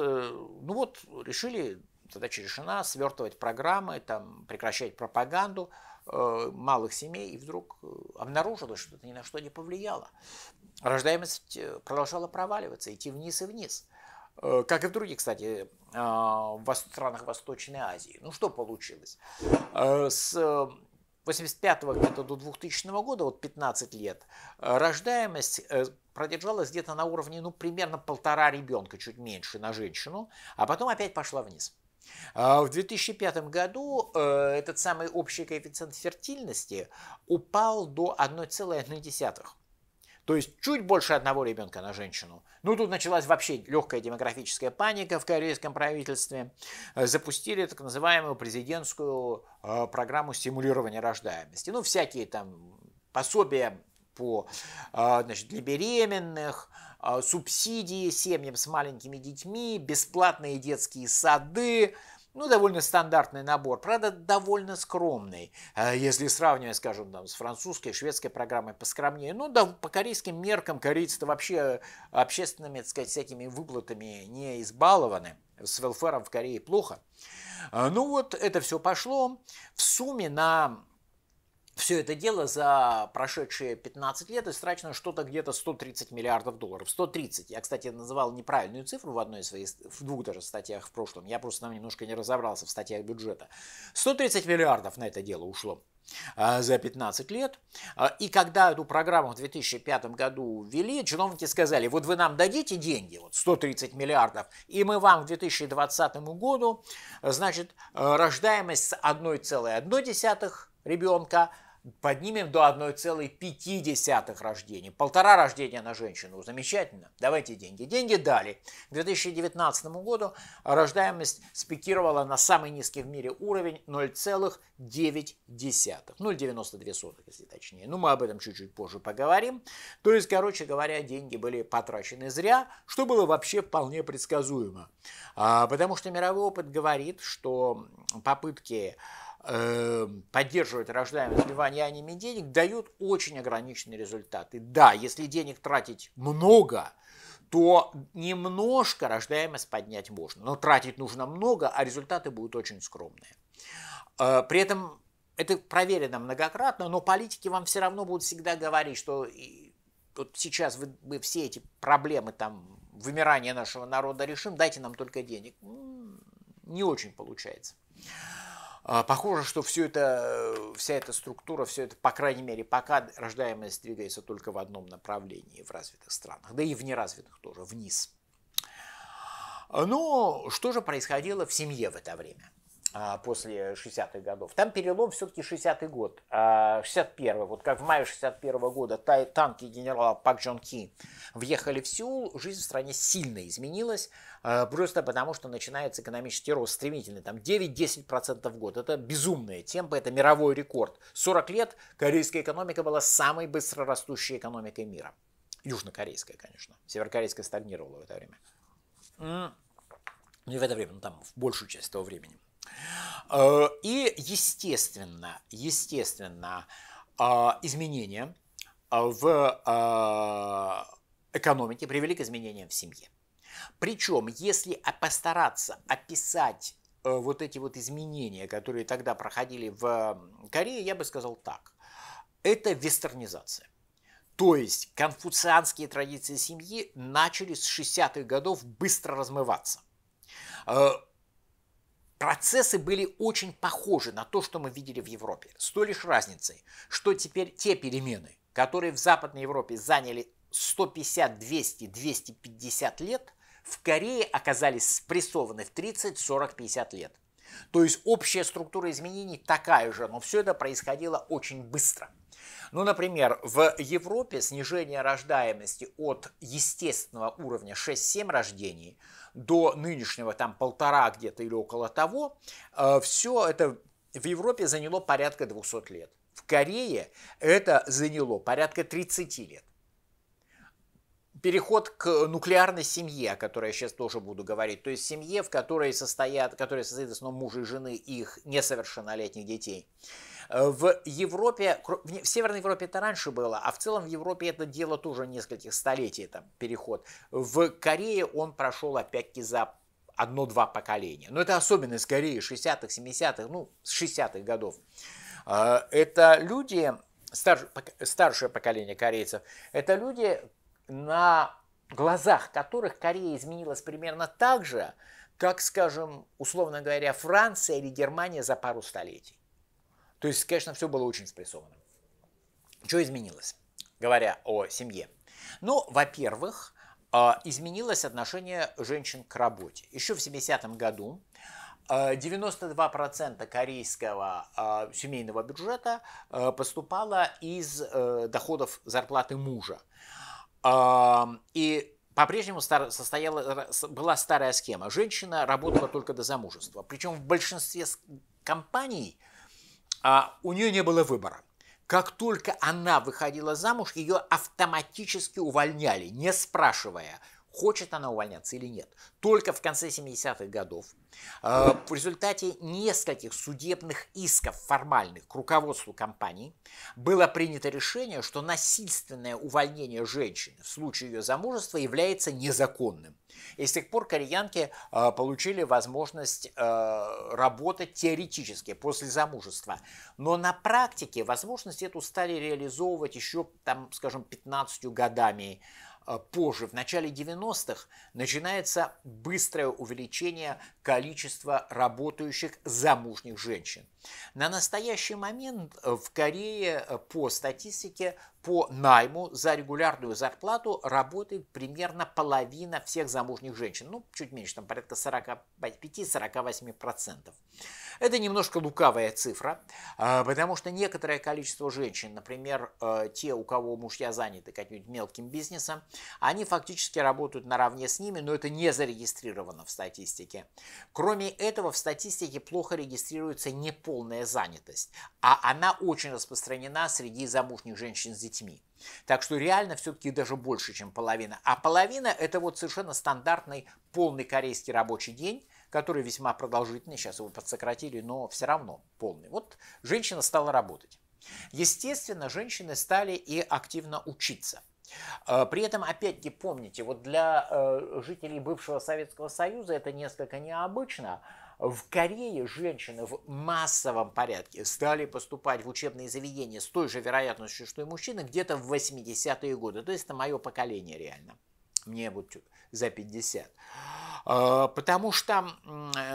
ну вот, решили, задача решена, свертывать программы, там, прекращать пропаганду э, малых семей, и вдруг э, обнаружилось, что это ни на что не повлияло. Рождаемость продолжала проваливаться, идти вниз и вниз. Э, как и в других, кстати, э, в странах Восточной Азии. Ну что получилось? Э, с 85 -го где-то до 2000 -го года, вот 15 лет, рождаемость продержалась где-то на уровне, ну, примерно полтора ребенка, чуть меньше на женщину, а потом опять пошла вниз. В 2005 году этот самый общий коэффициент фертильности упал до 1,1. То есть чуть больше одного ребенка на женщину. Ну, тут началась вообще легкая демографическая паника в корейском правительстве. Э, запустили так называемую президентскую э, программу стимулирования рождаемости. Ну, всякие там пособия по, э, значит, для беременных, субсидии семьям с маленькими детьми, бесплатные детские сады, ну, довольно стандартный набор, правда, довольно скромный, э, если сравнивать, скажем, там, с французской, шведской программой поскромнее. Ну, да, по корейским меркам корейцы-то вообще э, общественными, так сказать, всякими выплатами не избалованы. С велфером в Корее плохо. Э, ну вот, это все пошло. В сумме на все это дело за прошедшие 15 лет истрачено что-то где-то 130 миллиардов долларов. 130. Я, кстати, называл неправильную цифру в одной из своих, в двух даже статьях в прошлом. Я просто там немножко не разобрался в статьях бюджета. 130 миллиардов на это дело ушло а, за 15 лет. А, и когда эту программу в 2005 году ввели, чиновники сказали, вот вы нам дадите деньги, вот 130 миллиардов, и мы вам к 2020 году, значит, э, рождаемость с 1,1 ребенка поднимем до 1,5 рождения. Полтора рождения на женщину. Замечательно. Давайте деньги. Деньги дали. К 2019 году рождаемость спикировала на самый низкий в мире уровень 0,9. 0,92 ну, сотых, если точнее. Ну, мы об этом чуть-чуть позже поговорим. То есть, короче говоря, деньги были потрачены зря, что было вообще вполне предсказуемо. А, потому что мировой опыт говорит, что попытки Эм, поддерживать рождаемость вливания аниями денег дают очень ограниченные результаты. Да, если денег тратить много, то немножко рождаемость поднять можно. Но тратить нужно много, а результаты будут очень скромные. Э, при этом это проверено многократно, но политики вам все равно будут всегда говорить, что вот сейчас вы, мы все эти проблемы там вымирания нашего народа решим, дайте нам только денег. Не очень получается. А, похоже, что все это, э, вся эта структура, все это, по крайней мере, пока рождаемость двигается только в одном направлении в развитых странах, да и в неразвитых тоже, вниз. Но что же происходило в семье в это время? А, после 60-х годов. Там перелом все-таки 60-й год, 61-й. А, вот как в мае 61-го года танки генерала Пак Джон Ки въехали в Сеул, жизнь в стране сильно изменилась, а, просто потому что начинается экономический рост стремительный, там 9-10% в год. Это безумные темпы, это мировой рекорд. 40 лет корейская экономика была самой быстрорастущей экономикой мира. Южнокорейская, конечно. Северокорейская стагнировала в это время. Не в это время, но ну, там в большую часть того времени. Э, и, естественно, естественно, а, изменения а, в а, экономике привели к изменениям в семье. Причем, если постараться описать э, вот эти вот изменения, которые тогда проходили в Корее, я бы сказал так. Это вестернизация. То есть конфуцианские традиции семьи начали с 60-х годов быстро размываться. Э, Процессы были очень похожи на то, что мы видели в Европе, с той лишь разницей, что теперь те перемены, которые в Западной Европе заняли 150, 200, 250 лет, в Корее оказались спрессованы в 30, 40, 50 лет. То есть общая структура изменений такая же, но все это происходило очень быстро. Ну, например, в Европе снижение рождаемости от естественного уровня 6-7 рождений – до нынешнего там полтора где-то или около того, э, все это в Европе заняло порядка 200 лет. В Корее это заняло порядка 30 лет. Переход к нуклеарной семье, о которой я сейчас тоже буду говорить, то есть семье, в которой состоят, которая состоит в основном мужа и жены их несовершеннолетних детей – в Европе, в Северной Европе это раньше было, а в целом в Европе это дело тоже нескольких столетий, там, переход. В Корее он прошел опять-таки за одно-два поколения. Но это особенность Кореи 60-х, 70-х, ну, с 60-х годов. А, это люди, старшее поколение корейцев, это люди, на глазах которых Корея изменилась примерно так же, как, скажем, условно говоря, Франция или Германия за пару столетий. То есть, конечно, все было очень спрессовано. Что изменилось, говоря о семье? Ну, во-первых, а, изменилось отношение женщин к работе. Еще в 70-м году 92% а, корейского а, семейного бюджета поступало из э, доходов зарплаты мужа. И по-прежнему состояла, была старая схема. Женщина работала только до замужества. Причем в большинстве компаний – а, у нее не было выбора. Как только она выходила замуж, ее автоматически увольняли, не спрашивая, хочет она увольняться или нет. Только в конце 70-х годов э, в результате нескольких судебных исков формальных к руководству компании было принято решение, что насильственное увольнение женщины в случае ее замужества является незаконным. И с тех пор кореянки э, получили возможность э, работать теоретически после замужества. Но на практике возможность эту стали реализовывать еще, там, скажем, 15 годами а, позже, в начале 90-х, начинается быстрое увеличение количества работающих замужних женщин. На настоящий момент э, в Корее э, по статистике по найму за регулярную зарплату работает примерно половина всех замужних женщин. Ну, чуть меньше, там порядка 45-48%. Это немножко лукавая цифра, э, потому что некоторое количество женщин, например, те, у кого мужья заняты каким-нибудь мелким бизнесом, они фактически работают наравне с ними, но это не зарегистрировано в статистике. Кроме этого, в статистике плохо регистрируются не по полная занятость, а она очень распространена среди замужних женщин с детьми. Так что реально все-таки даже больше, чем половина. А половина – это вот совершенно стандартный полный корейский рабочий день, который весьма продолжительный, сейчас его подсократили, но все равно полный. Вот женщина стала работать. Естественно, женщины стали и активно учиться. Э, при этом, опять-таки, помните, вот для э, жителей бывшего Советского Союза это несколько необычно – в Корее женщины в массовом порядке стали поступать в учебные заведения с той же вероятностью, что и мужчины, где-то в 80-е годы. То есть это мое поколение реально. Мне вот за 50. А, потому что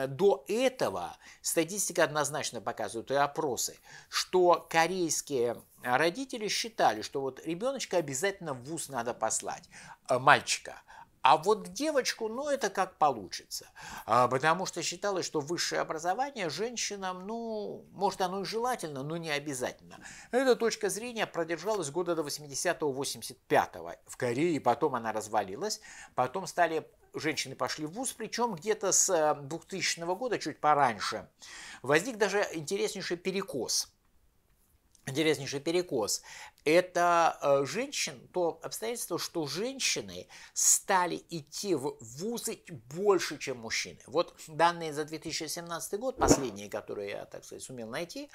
до этого статистика однозначно показывает, и опросы, что корейские родители считали, что вот ребеночка обязательно в ВУЗ надо послать, а, мальчика. А вот девочку, ну, это как получится. А, потому что считалось, что высшее образование женщинам, ну, может, оно и желательно, но не обязательно. Эта точка зрения продержалась года до 80-го, 85-го в Корее, потом она развалилась, потом стали женщины пошли в ВУЗ, причем где-то с 2000 э, года, чуть пораньше, возник даже интереснейший перекос – интереснейший перекос. Это э, женщин, то обстоятельство, что женщины стали идти в вузы больше, чем мужчины. Вот данные за 2017 год, последние, которые я, так сказать, сумел найти,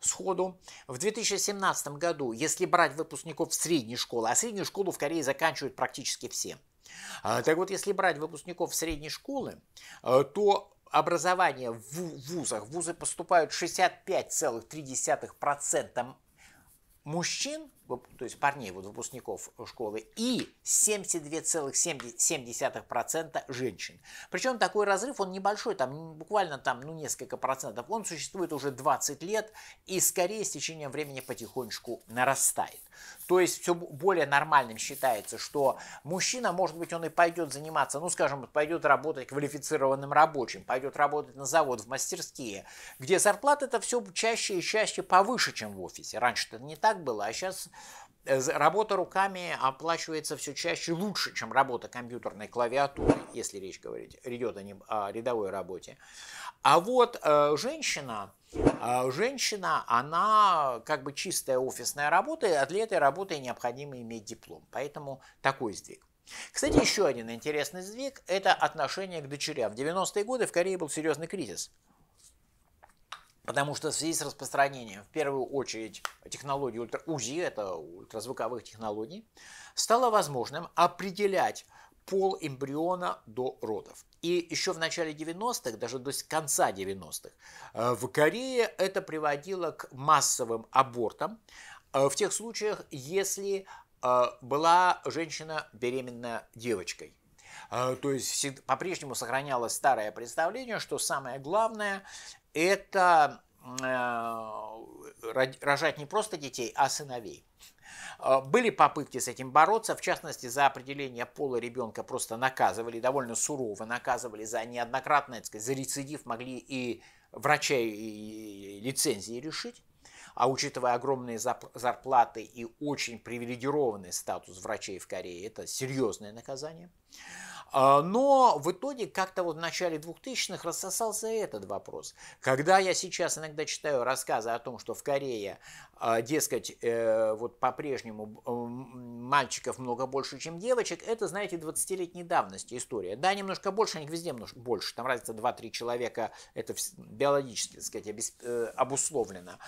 сходу. В 2017 году, если брать выпускников средней школы, а среднюю школу в Корее заканчивают практически все, а, так вот, если брать выпускников средней школы, э, то образования в вузах, в вузы поступают 65,3% мужчин то есть парней, вот выпускников школы, и 72,7% женщин. Причем такой разрыв, он небольшой, там буквально там, ну, несколько процентов. Он существует уже 20 лет и скорее с течением времени потихонечку нарастает. То есть все более нормальным считается, что мужчина, может быть, он и пойдет заниматься, ну, скажем, пойдет работать квалифицированным рабочим, пойдет работать на завод, в мастерские, где зарплата это все чаще и чаще повыше, чем в офисе. Раньше это не так было, а сейчас Работа руками оплачивается все чаще лучше, чем работа компьютерной клавиатуры, если речь говорить идет о, не, о рядовой работе. А вот э, женщина, э, женщина, она как бы чистая офисная работа, а для этой работы необходимо иметь диплом. Поэтому такой сдвиг. Кстати, еще один интересный сдвиг – это отношение к дочерям. В 90-е годы в Корее был серьезный кризис. Потому что в связи с распространением, в первую очередь, технологий ультра УЗИ, это ультразвуковых технологий, стало возможным определять пол эмбриона до родов. И еще в начале 90-х, даже до конца 90-х, э, в Корее это приводило к массовым абортам э, в тех случаях, если э, была женщина беременна девочкой. То есть по-прежнему сохранялось старое представление, что самое главное это э, рожать не просто детей, а сыновей. Э, были попытки с этим бороться, в частности, за определение пола ребенка просто наказывали, довольно сурово наказывали за неоднократное, так сказать, за рецидив могли и врача и лицензии решить. А учитывая огромные зарплаты и очень привилегированный статус врачей в Корее, это серьезное наказание. А, но в итоге как-то вот в начале 2000-х рассосался этот вопрос. Когда я сейчас иногда читаю рассказы о том, что в Корее а, дескать, э, вот по-прежнему э, мальчиков много больше, чем девочек, это, знаете, 20-летней давности история. Да, немножко больше, они везде немножко больше, там разница 2-3 человека, это биологически, так сказать, э, обусловлено.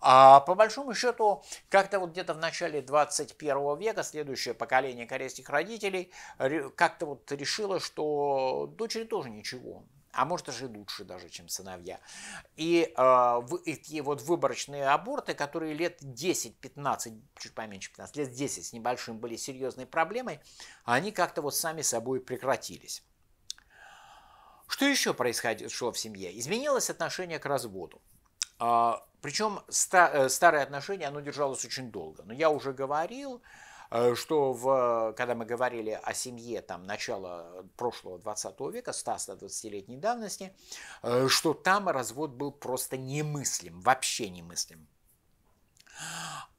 А по большому счету, как-то вот где-то в начале 21 века следующее поколение корейских родителей как-то вот решило, что дочери тоже ничего, а может даже и лучше даже, чем сыновья. И э, вот выборочные аборты, которые лет 10-15, чуть поменьше 15, лет 10 с небольшим были серьезной проблемой, они как-то вот сами собой прекратились. Что еще происходило в семье? Изменилось отношение к разводу. А, причем э, старое отношение, оно держалось очень долго. Но я уже говорил, Э, что в, когда мы говорили о семье там, начала прошлого 20 века, 100-120-летней давности, э, что там развод был просто немыслим, вообще немыслим.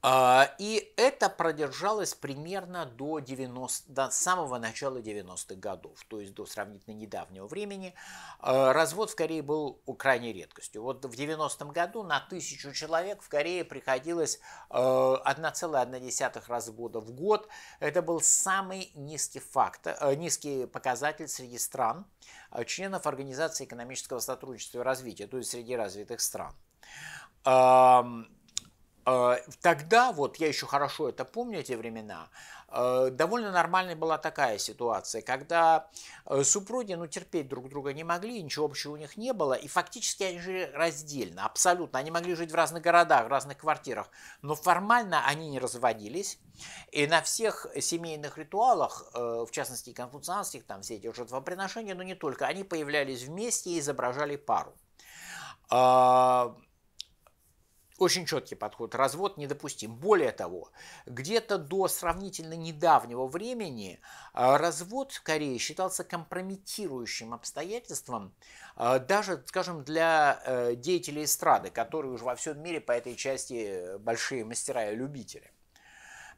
А, и это продержалось примерно до, 90, до самого начала 90-х годов, то есть до сравнительно недавнего времени. А, развод в Корее был крайней редкостью. Вот в 90-м году на тысячу человек в Корее приходилось 1,1 а, развода в год. Это был самый низкий, факт, э, низкий показатель среди стран, э, членов Организации экономического сотрудничества и развития, то есть среди развитых стран. А, тогда, вот я еще хорошо это помню, эти времена, а, довольно нормальной была такая ситуация, когда э, супруги, ну, терпеть друг друга не могли, ничего общего у них не было, и фактически они жили раздельно, абсолютно. Они могли жить в разных городах, в разных квартирах, но формально они не разводились, и на всех семейных ритуалах, э, в частности, конфуцианских, там все эти жертвоприношения, но не только, они появлялись вместе и изображали пару. А, очень четкий подход. Развод недопустим. Более того, где-то до сравнительно недавнего времени а, развод в Корее считался компрометирующим обстоятельством а, даже, скажем, для э, деятелей эстрады, которые уже во всем мире по этой части большие мастера и любители.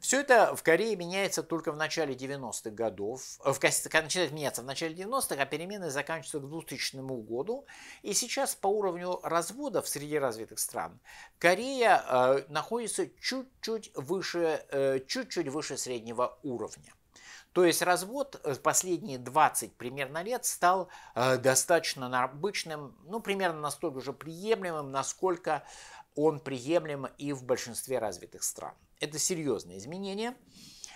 Все это в Корее меняется только в начале 90-х годов, э, в, начинает меняться в начале 90-х, а перемены заканчиваются к 2000 году. И сейчас по уровню разводов среди развитых стран Корея э, находится чуть-чуть выше, э, чуть-чуть выше среднего уровня. То есть развод э, последние 20 примерно лет стал э, достаточно обычным, ну, примерно настолько же приемлемым, насколько он приемлем и в большинстве развитых стран. Это серьезные изменения.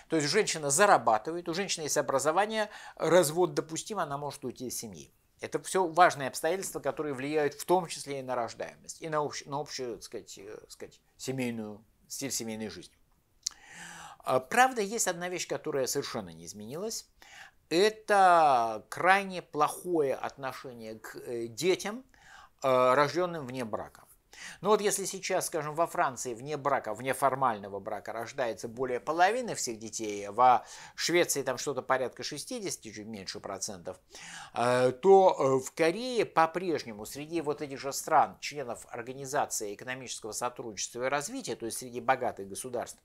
То есть женщина зарабатывает, у женщины есть образование, развод допустим, она может уйти из семьи. Это все важные обстоятельства, которые влияют в том числе и на рождаемость, и на, общ, на общую, так сказать, э, сказать, семейную, стиль семейной жизни. А, правда, есть одна вещь, которая совершенно не изменилась. Это крайне плохое отношение к э, детям, э, рожденным вне брака. Но ну вот если сейчас, скажем, во Франции вне брака, вне формального брака рождается более половины всех детей, во Швеции там что-то порядка 60, чуть меньше процентов, э, то э, в Корее по-прежнему среди вот этих же стран, членов Организации экономического сотрудничества и развития, то есть среди богатых государств,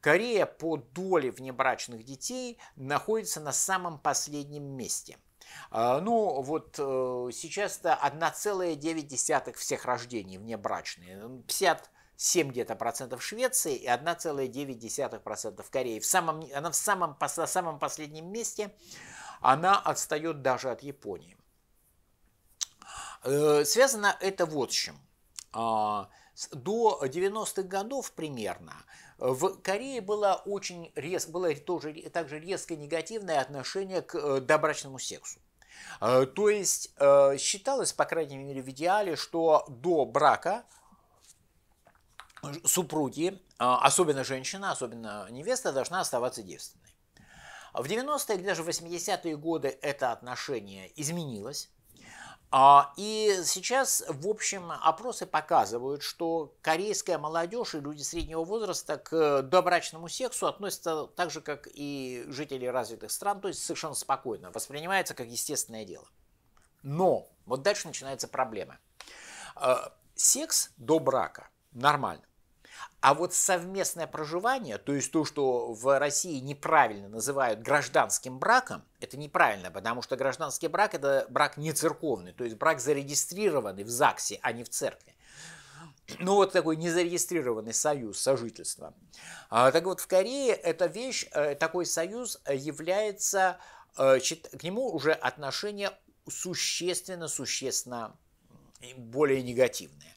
Корея по доле внебрачных детей находится на самом последнем месте – а, ну, вот э, сейчас-то 1,9 всех рождений внебрачные. 50 7 где-то процентов Швеции и 1,9 процентов Кореи. В самом, она в самом, на самом последнем месте, она отстает даже от Японии. Э, связано это вот с чем. А, до 90-х годов примерно э, в Корее было очень рез, было тоже, также резко негативное отношение к добрачному сексу. Э, то есть э, считалось, по крайней мере, в идеале, что до брака супруги, э, особенно женщина, особенно невеста, должна оставаться девственной. В 90-е или даже 80-е годы это отношение изменилось. А, и сейчас, в общем, опросы показывают, что корейская молодежь и люди среднего возраста к э, добрачному сексу относятся так же, как и жители развитых стран, то есть совершенно спокойно, воспринимается как естественное дело. Но вот дальше начинается проблема. Э, секс до брака нормально. А вот совместное проживание, то есть то, что в России неправильно называют гражданским браком, это неправильно, потому что гражданский брак – это брак не церковный, то есть брак зарегистрированный в ЗАГСе, а не в церкви. Ну, вот такой незарегистрированный союз сожительства. А, так вот, в Корее эта вещь, э, такой союз является, э, к нему уже отношение существенно-существенно более негативное.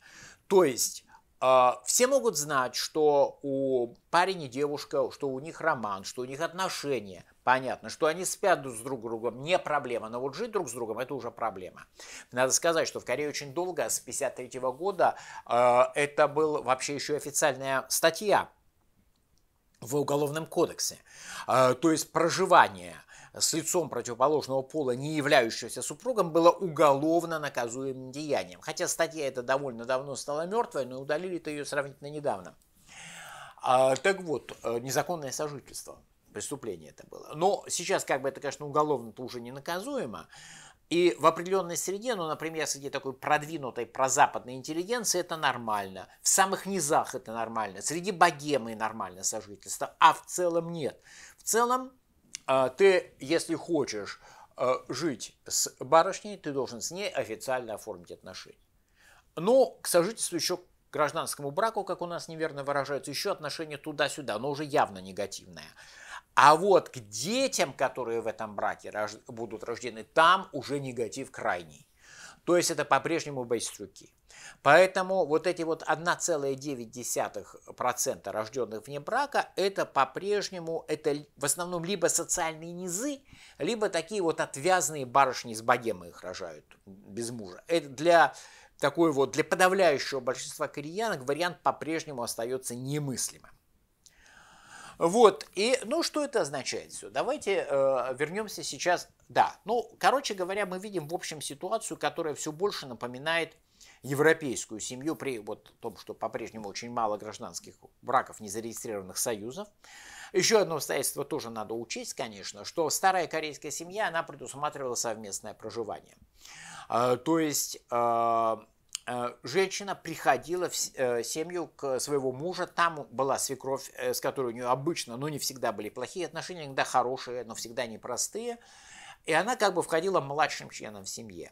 То есть а, все могут знать, что у парень и девушка, что у них роман, что у них отношения. Понятно, что они спят друг с друг другом, не проблема, но вот жить друг с другом – это уже проблема. Надо сказать, что в Корее очень долго, с 1953 года, а, это был вообще еще официальная статья в Уголовном кодексе. А, то есть проживание – с лицом противоположного пола, не являющегося супругом, было уголовно наказуемым деянием. Хотя статья эта довольно давно стала мертвой, но удалили-то ее сравнительно недавно. А, так вот, э, незаконное сожительство. Преступление это было. Но сейчас, как бы это, конечно, уголовно-то уже не наказуемо, и в определенной среде, ну, например, среди такой продвинутой прозападной интеллигенции это нормально, в самых низах это нормально, среди богемы нормально сожительство, а в целом нет. В целом а, ты, если хочешь а, жить с барышней, ты должен с ней официально оформить отношения. Но ну, к сожительству еще к гражданскому браку, как у нас неверно выражаются, еще отношения туда-сюда, но уже явно негативное. А вот к детям, которые в этом браке будут рождены, там уже негатив крайний. То есть это по-прежнему байстрюки. Поэтому вот эти вот 1,9% рожденных вне брака, это по-прежнему, это в основном либо социальные низы, либо такие вот отвязные барышни из богемы их рожают без мужа. Это для такой вот, для подавляющего большинства кореянок вариант по-прежнему остается немыслимым. Вот, и, ну, что это означает все? Давайте э, вернемся сейчас, да, ну, короче говоря, мы видим, в общем, ситуацию, которая все больше напоминает европейскую семью при вот том, что по-прежнему очень мало гражданских браков, незарегистрированных союзов. Еще одно обстоятельство тоже надо учесть, конечно, что старая корейская семья, она предусматривала совместное проживание. Э, то есть э, Э, женщина приходила в э, семью к своего мужа, там была свекровь, э, с которой у нее обычно, но не всегда были плохие отношения, иногда хорошие, но всегда непростые, простые и она как бы входила младшим членом в семье,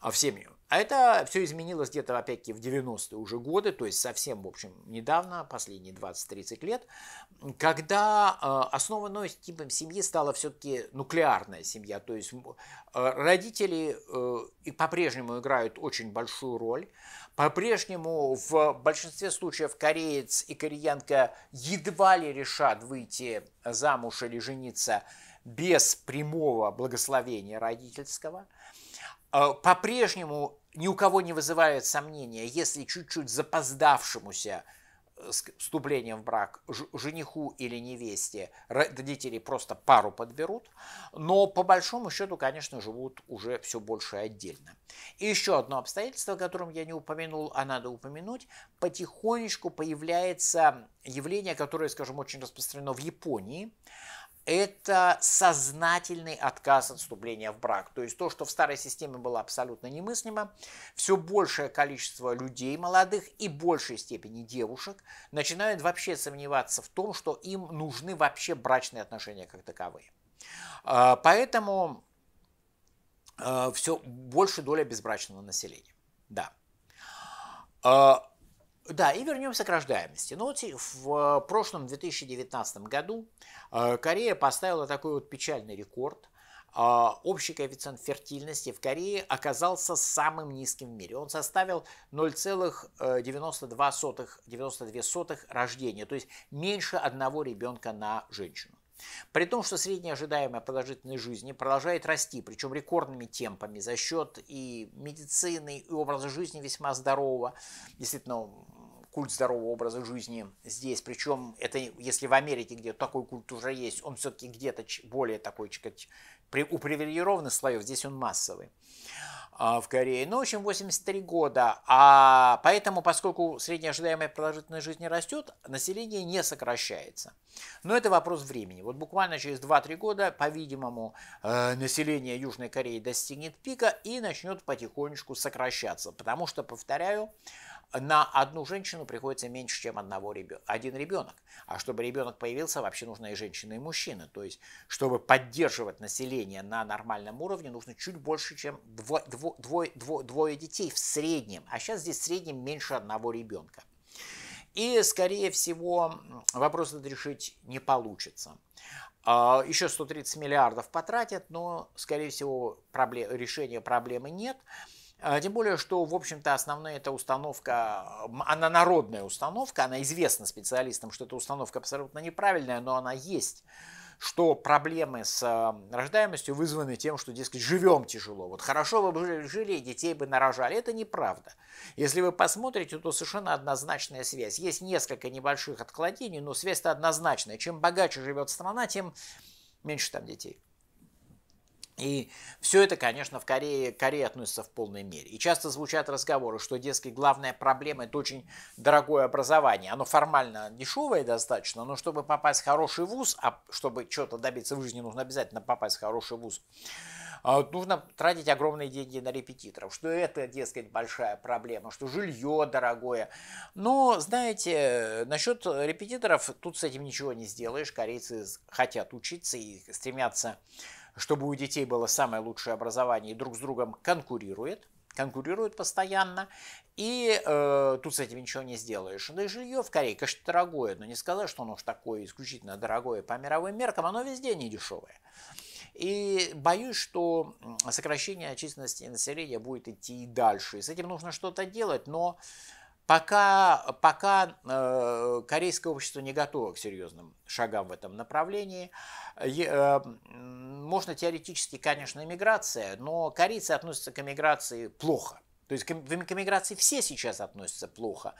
а, в семью. А это все изменилось где-то, опять-таки, в 90-е уже годы, то есть совсем, в общем, недавно, последние 20-30 лет, когда а, основанной типом семьи стала все-таки нуклеарная семья, то есть а, родители э, и по-прежнему играют очень большую роль, по-прежнему в большинстве случаев кореец и кореянка едва ли решат выйти замуж или жениться – без прямого благословения родительского. Э, по-прежнему ни у кого не вызывает сомнения, если чуть-чуть запоздавшемуся э, с вступлением в брак жениху или невесте родители просто пару подберут, но по большому счету, конечно, живут уже все больше отдельно. И еще одно обстоятельство, о котором я не упомянул, а надо упомянуть, потихонечку появляется явление, которое, скажем, очень распространено в Японии – это сознательный отказ от вступления в брак. То есть то, что в старой системе было абсолютно немыслимо, все большее количество людей молодых и большей степени девушек начинают вообще сомневаться в том, что им нужны вообще брачные отношения как таковые. А, поэтому а, все больше доля безбрачного населения. Да. А, да, и вернемся к рождаемости. Ну, в э, прошлом 2019 году э, Корея поставила такой вот печальный рекорд. Э, общий коэффициент фертильности в Корее оказался самым низким в мире. Он составил 0,92 рождения, то есть меньше одного ребенка на женщину. При том, что средняя ожидаемая продолжительность жизни продолжает расти, причем рекордными темпами за счет и медицины, и образа жизни весьма здорового, действительно культ здорового образа жизни здесь. Причем это, если в Америке, где такой культ уже есть, он все-таки где-то более такой, сказать, у привилегированных слоев, здесь он массовый а, в Корее. Ну, в общем, 83 года. А поэтому, поскольку средняя ожидаемая продолжительность жизни растет, население не сокращается. Но это вопрос времени. Вот буквально через 2-3 года, по-видимому, э, население Южной Кореи достигнет пика и начнет потихонечку сокращаться. Потому что, повторяю, на одну женщину приходится меньше, чем одного ребен... один ребенок. А чтобы ребенок появился, вообще нужна и женщина, и мужчина. То есть, чтобы поддерживать население на нормальном уровне, нужно чуть больше, чем дво... Дво... Дво... Дво... двое детей в среднем. А сейчас здесь в среднем меньше одного ребенка. И, скорее всего, вопрос этот решить не получится. А, Еще 130 миллиардов потратят, но, скорее всего, проблем, решения проблемы нет. А, тем более, что, в общем-то, основная эта установка, а, она народная установка, она известна специалистам, что эта установка абсолютно неправильная, но она есть что проблемы с а, рождаемостью вызваны тем, что, дескать, живем тяжело. Вот хорошо бы жили, детей бы нарожали. Это неправда. Если вы посмотрите, то совершенно однозначная связь. Есть несколько небольших отклонений, но связь-то однозначная. Чем богаче живет страна, тем меньше там детей. И все это, конечно, в Корее, Корее относится в полной мере. И часто звучат разговоры, что, детский главная проблема – это очень дорогое образование. Оно формально дешевое достаточно, но чтобы попасть в хороший вуз, а чтобы что-то добиться в жизни, нужно обязательно попасть в хороший вуз, а, нужно тратить огромные деньги на репетиторов, что это, дескать, большая проблема, что жилье дорогое. Но, знаете, насчет репетиторов тут с этим ничего не сделаешь. Корейцы хотят учиться и стремятся чтобы у детей было самое лучшее образование и друг с другом конкурирует, конкурирует постоянно, и э, тут с этим ничего не сделаешь. Да и жилье в Корее, конечно, дорогое, но не сказать, что оно уж такое исключительно дорогое по мировым меркам, оно везде не дешевое. И боюсь, что сокращение численности населения будет идти и дальше. И с этим нужно что-то делать, но Пока, пока э, корейское общество не готово к серьезным шагам в этом направлении, э, э, можно теоретически, конечно, эмиграция, но корейцы относятся к эмиграции плохо. То есть к, к эмиграции все сейчас относятся плохо,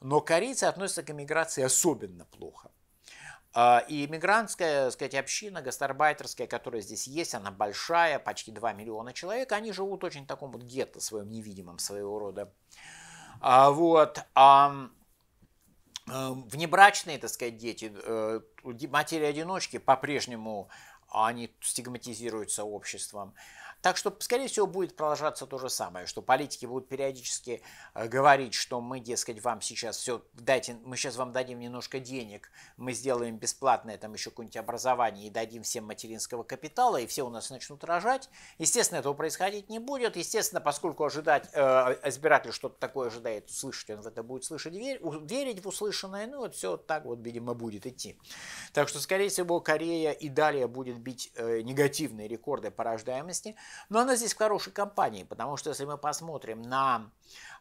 но корейцы относятся к эмиграции особенно плохо. А, и иммигрантская, сказать, община гастарбайтерская, которая здесь есть, она большая, почти 2 миллиона человек, они живут очень в таком вот гетто своем невидимом своего рода. А вот, а э, внебрачные, так сказать, дети, э, матери-одиночки по-прежнему а, они стигматизируются обществом. Так что, скорее всего, будет продолжаться то же самое, что политики будут периодически э, говорить, что мы, дескать, вам сейчас все, дайте, мы сейчас вам дадим немножко денег, мы сделаем бесплатное там еще какое-нибудь образование и дадим всем материнского капитала, и все у нас начнут рожать. Естественно, этого происходить не будет. Естественно, поскольку ожидать, э, избиратель что-то такое ожидает услышать, он в это будет слышать, верь, верить в услышанное, ну вот все так вот, видимо, будет идти. Так что, скорее всего, Корея и далее будет бить э, негативные рекорды по рождаемости – но она здесь в хорошей компании, потому что если мы посмотрим на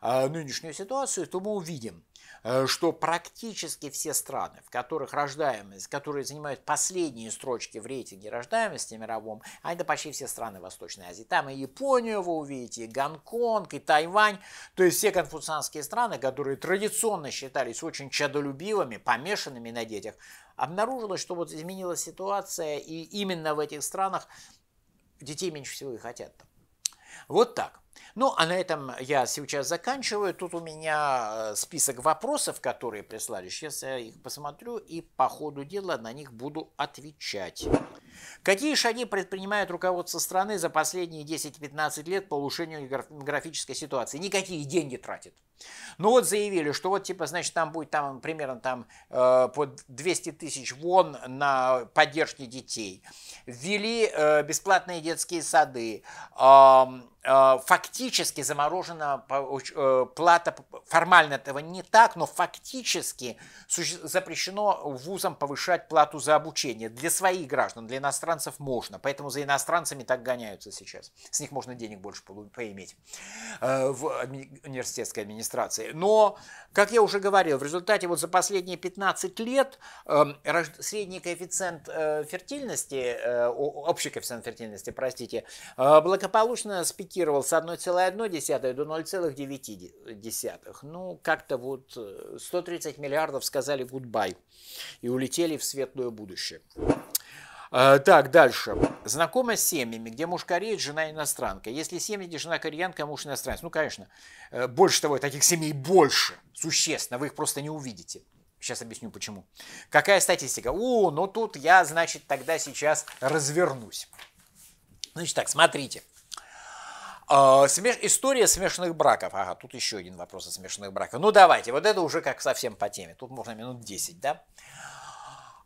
э, нынешнюю ситуацию, то мы увидим, э, что практически все страны, в которых рождаемость, которые занимают последние строчки в рейтинге рождаемости мировом, а это почти все страны Восточной Азии. Там и Японию вы увидите, и Гонконг, и Тайвань. То есть все конфуцианские страны, которые традиционно считались очень чадолюбивыми, помешанными на детях, обнаружилось, что вот изменилась ситуация, и именно в этих странах детей меньше всего и хотят. Вот так. Ну, а на этом я сейчас заканчиваю. Тут у меня э, список вопросов, которые прислали. Сейчас я их посмотрю и по ходу дела на них буду отвечать. Какие шаги предпринимает руководство страны за последние 10-15 лет по улучшению демографической ситуации? Никакие деньги тратит. Ну вот заявили, что вот типа, значит, там будет там примерно там э, по 200 тысяч вон на поддержке детей. Ввели э, бесплатные детские сады. Э, э, фактически заморожена э, плата, формально этого не так, но фактически запрещено вузам повышать плату за обучение для своих граждан, для иностранцев можно, поэтому за иностранцами так гоняются сейчас. С них можно денег больше поиметь э, в университетской администрации. Но, как я уже говорил, в результате вот за последние 15 лет эм, средний коэффициент э, фертильности, э, общий коэффициент фертильности, простите, благополучно спикировал с 1,1 до 0,9. Ну, как-то вот 130 миллиардов сказали гудбай и улетели в светлое будущее. Э, так, дальше. Знакома с семьями, где муж кореец, жена иностранка. Если семья, где жена кореянка, муж иностранец. Ну, конечно, э, больше того, таких семей больше, существенно, вы их просто не увидите. Сейчас объясню почему. Какая статистика? О, ну тут я, значит, тогда сейчас развернусь. Значит так, смотрите. Э, история смешанных браков. Ага, тут еще один вопрос о смешанных браках. Ну давайте, вот это уже как совсем по теме. Тут можно минут 10, да?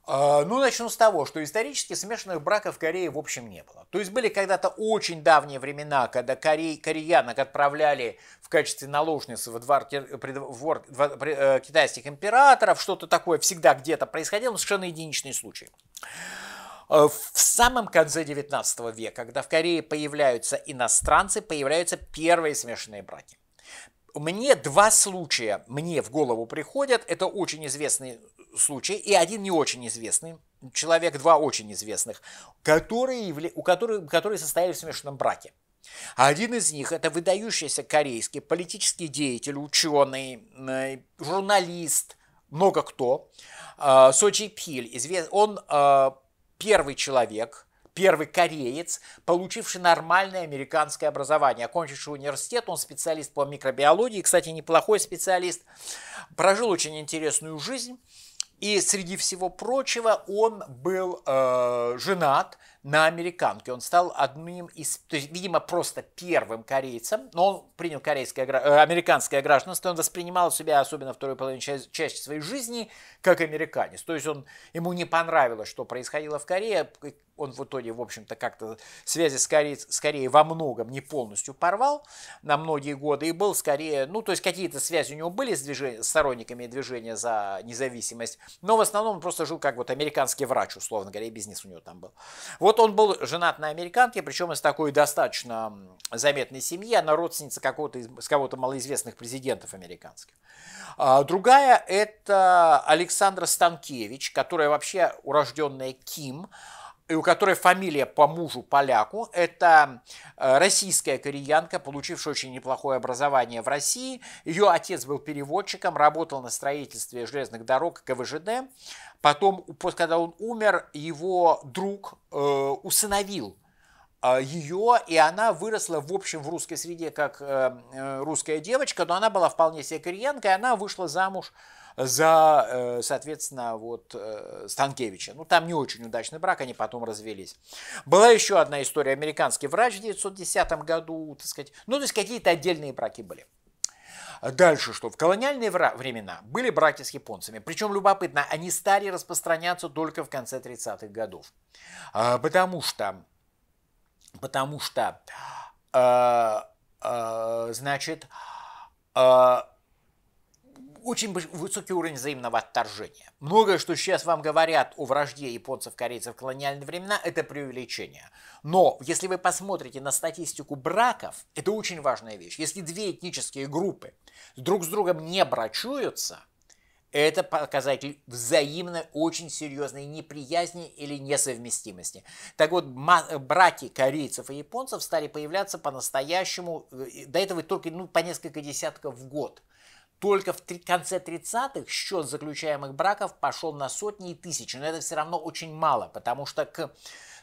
А, ну, начну с того, что исторически смешанных браков в Корее в общем не было. То есть были когда-то очень давние времена, когда корей, кореянок отправляли в качестве наложницы во двор, при, двор, э, двор китайских императоров, что-то такое всегда где-то происходило, но совершенно единичный случай. Э, в самом конце 19 века, когда в Корее появляются иностранцы, появляются первые смешанные браки мне два случая мне в голову приходят. Это очень известный случай и один не очень известный, человек два очень известных, которые, у которых, которые состояли в смешанном браке. Один из них – это выдающийся корейский политический деятель, ученый, э, журналист, много кто, э, Сочи Пиль. Он э, первый человек, первый кореец, получивший нормальное американское образование, окончивший университет, он специалист по микробиологии, кстати, неплохой специалист, прожил очень интересную жизнь, и среди всего прочего он был э, женат на американке. Он стал одним из, то есть, видимо, просто первым корейцем, но он принял корейское, э, американское гражданство, он воспринимал себя, особенно вторую половину часть, часть своей жизни, как американец. То есть он, ему не понравилось, что происходило в Корее, он в итоге, в общем-то, как-то связи скорее, скорее во многом не полностью порвал на многие годы и был скорее, ну, то есть какие-то связи у него были с, движение, с сторонниками движения за независимость, но в основном он просто жил как вот американский врач, условно говоря, и бизнес у него там был. Вот он был женат на американке, причем из такой достаточно заметной семьи, она родственница какого-то из кого-то малоизвестных президентов американских. А другая – это Александра Станкевич, которая вообще урожденная Ким, и у которой фамилия по мужу поляку. Это э, российская кореянка, получившая очень неплохое образование в России. Ее отец был переводчиком, работал на строительстве железных дорог КВЖД. Потом, когда он умер, его друг э, усыновил э, ее, и она выросла в общем в русской среде как э, э русская девочка, но она была вполне себе кореянкой, она вышла замуж за, э, соответственно, вот э, Станкевича. Ну, там не очень удачный брак, они потом развелись. Была еще одна история. Американский врач в 1910 году, так сказать. Ну, то есть какие-то отдельные браки были. Дальше что? В колониальные времена были браки с японцами. Причем любопытно, они стали распространяться только в конце 30-х годов. А, потому что, потому что, а, а, значит, очень высокий уровень взаимного отторжения. Многое, что сейчас вам говорят о вражде японцев, корейцев в колониальные времена, это преувеличение. Но если вы посмотрите на статистику браков, это очень важная вещь. Если две этнические группы друг с другом не брачуются, это показатель взаимно очень серьезной неприязни или несовместимости. Так вот, браки корейцев и японцев стали появляться по-настоящему, э, до этого только ну, по несколько десятков в год – только в конце 30-х счет заключаемых браков пошел на сотни и тысячи, но это все равно очень мало, потому что к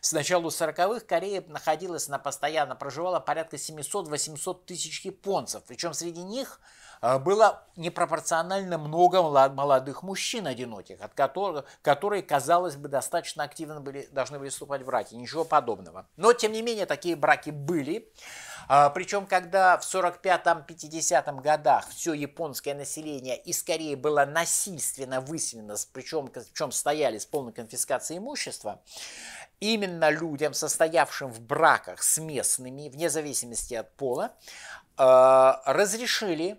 с начала 40-х Корея находилась на постоянно проживала порядка 700-800 тысяч японцев, причем среди них – а, было непропорционально много молодых мужчин одиноких, от которых, которые, казалось бы, достаточно активно были, должны были вступать в браки. Ничего подобного. Но, тем не менее, такие браки были. А, причем, когда в 45-50 годах все японское население и скорее было насильственно выселено, причем, причем стояли с полной конфискацией имущества, именно людям, состоявшим в браках с местными, вне зависимости от пола, а, разрешили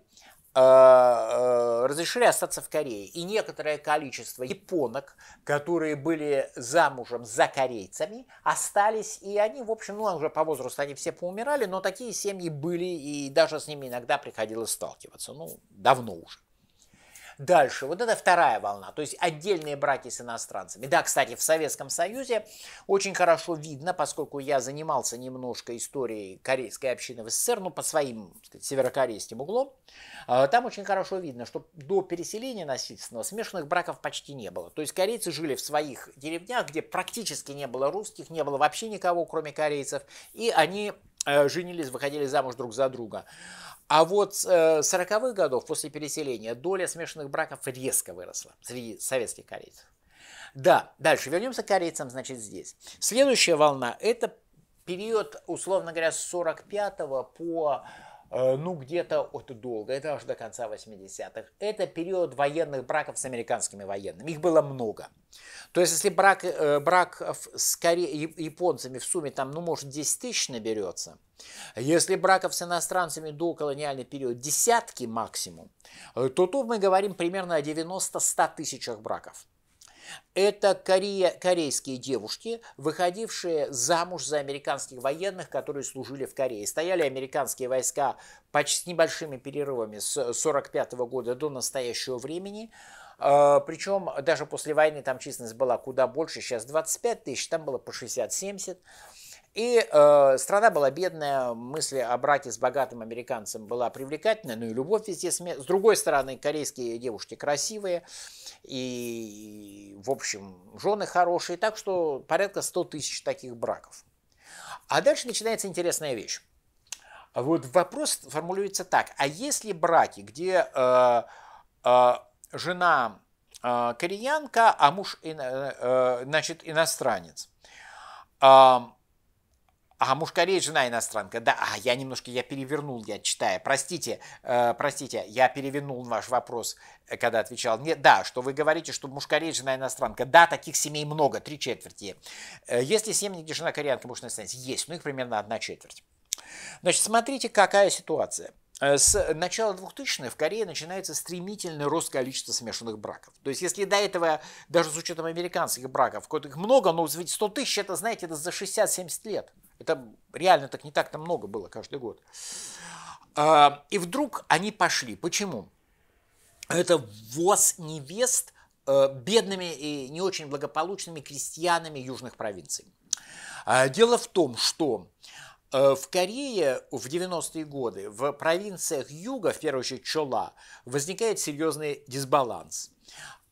Э, э, разрешили остаться в Корее. И некоторое количество японок, которые были замужем за корейцами, остались, и они, в общем, ну, уже по возрасту они все поумирали, но такие семьи были, и даже с ними иногда приходилось сталкиваться, ну, давно уже. Дальше, вот это вторая волна, то есть отдельные браки с иностранцами. Да, кстати, в Советском Союзе очень хорошо видно, поскольку я занимался немножко историей корейской общины в СССР, ну, по своим сказать, северокорейским углом, а, там очень хорошо видно, что до переселения насильственного смешанных браков почти не было. То есть корейцы жили в своих деревнях, где практически не было русских, не было вообще никого, кроме корейцев, и они э, женились, выходили замуж друг за друга. А вот с 40-х э, годов после переселения доля смешанных браков резко выросла среди советских корейцев. Да, дальше вернемся к корейцам, значит, здесь. Следующая волна – это период, условно говоря, с 45 по Э, ну, где-то от долго, это аж до конца 80-х. Это период военных браков с американскими военными. Их было много. То есть, если брак, э, брак с коре... японцами в сумме, там, ну, может, 10 тысяч наберется, если браков с иностранцами до колониальный период десятки максимум, э, то тут мы говорим примерно о 90-100 тысячах браков. Это корея, корейские девушки, выходившие замуж за американских военных, которые служили в Корее. Стояли американские войска почти с небольшими перерывами с 1945 года до настоящего времени. А, Причем даже после войны там численность была куда больше, сейчас 25 тысяч, там было по 60-70. И э, страна была бедная, мысль о брате с богатым американцем была привлекательная, ну и любовь везде смех. С другой стороны, корейские девушки красивые, и, в общем, жены хорошие, так что порядка 100 тысяч таких браков. А дальше начинается интересная вещь. А вот вопрос формулируется так, а если браки, где э, э, жена э, кореянка, а муж, ино, э, значит, иностранец, э, а Мушкарей жена иностранка. Да, а, я немножко, я перевернул, я читаю. Простите, э, простите, я перевернул ваш вопрос, э, когда отвечал. Нет, да, что вы говорите, что Мушкарей жена иностранка. Да, таких семей много, три четверти. Э, если семьи, где жена кореянка, муж иностранец, есть, ну их примерно одна четверть. Значит, смотрите, какая ситуация. Э, с начала 2000-х в Корее начинается стремительный рост количества смешанных браков. То есть, если до этого, даже с учетом американских браков, их много, но, извините, 100 тысяч, это, знаете, это за 60-70 лет. Это реально так не так-то много было каждый год. А, и вдруг они пошли. Почему? Это ввоз невест э, бедными и не очень благополучными крестьянами южных провинций. А, дело в том, что э, в Корее в 90-е годы в провинциях юга, в первую очередь Чола, возникает серьезный дисбаланс.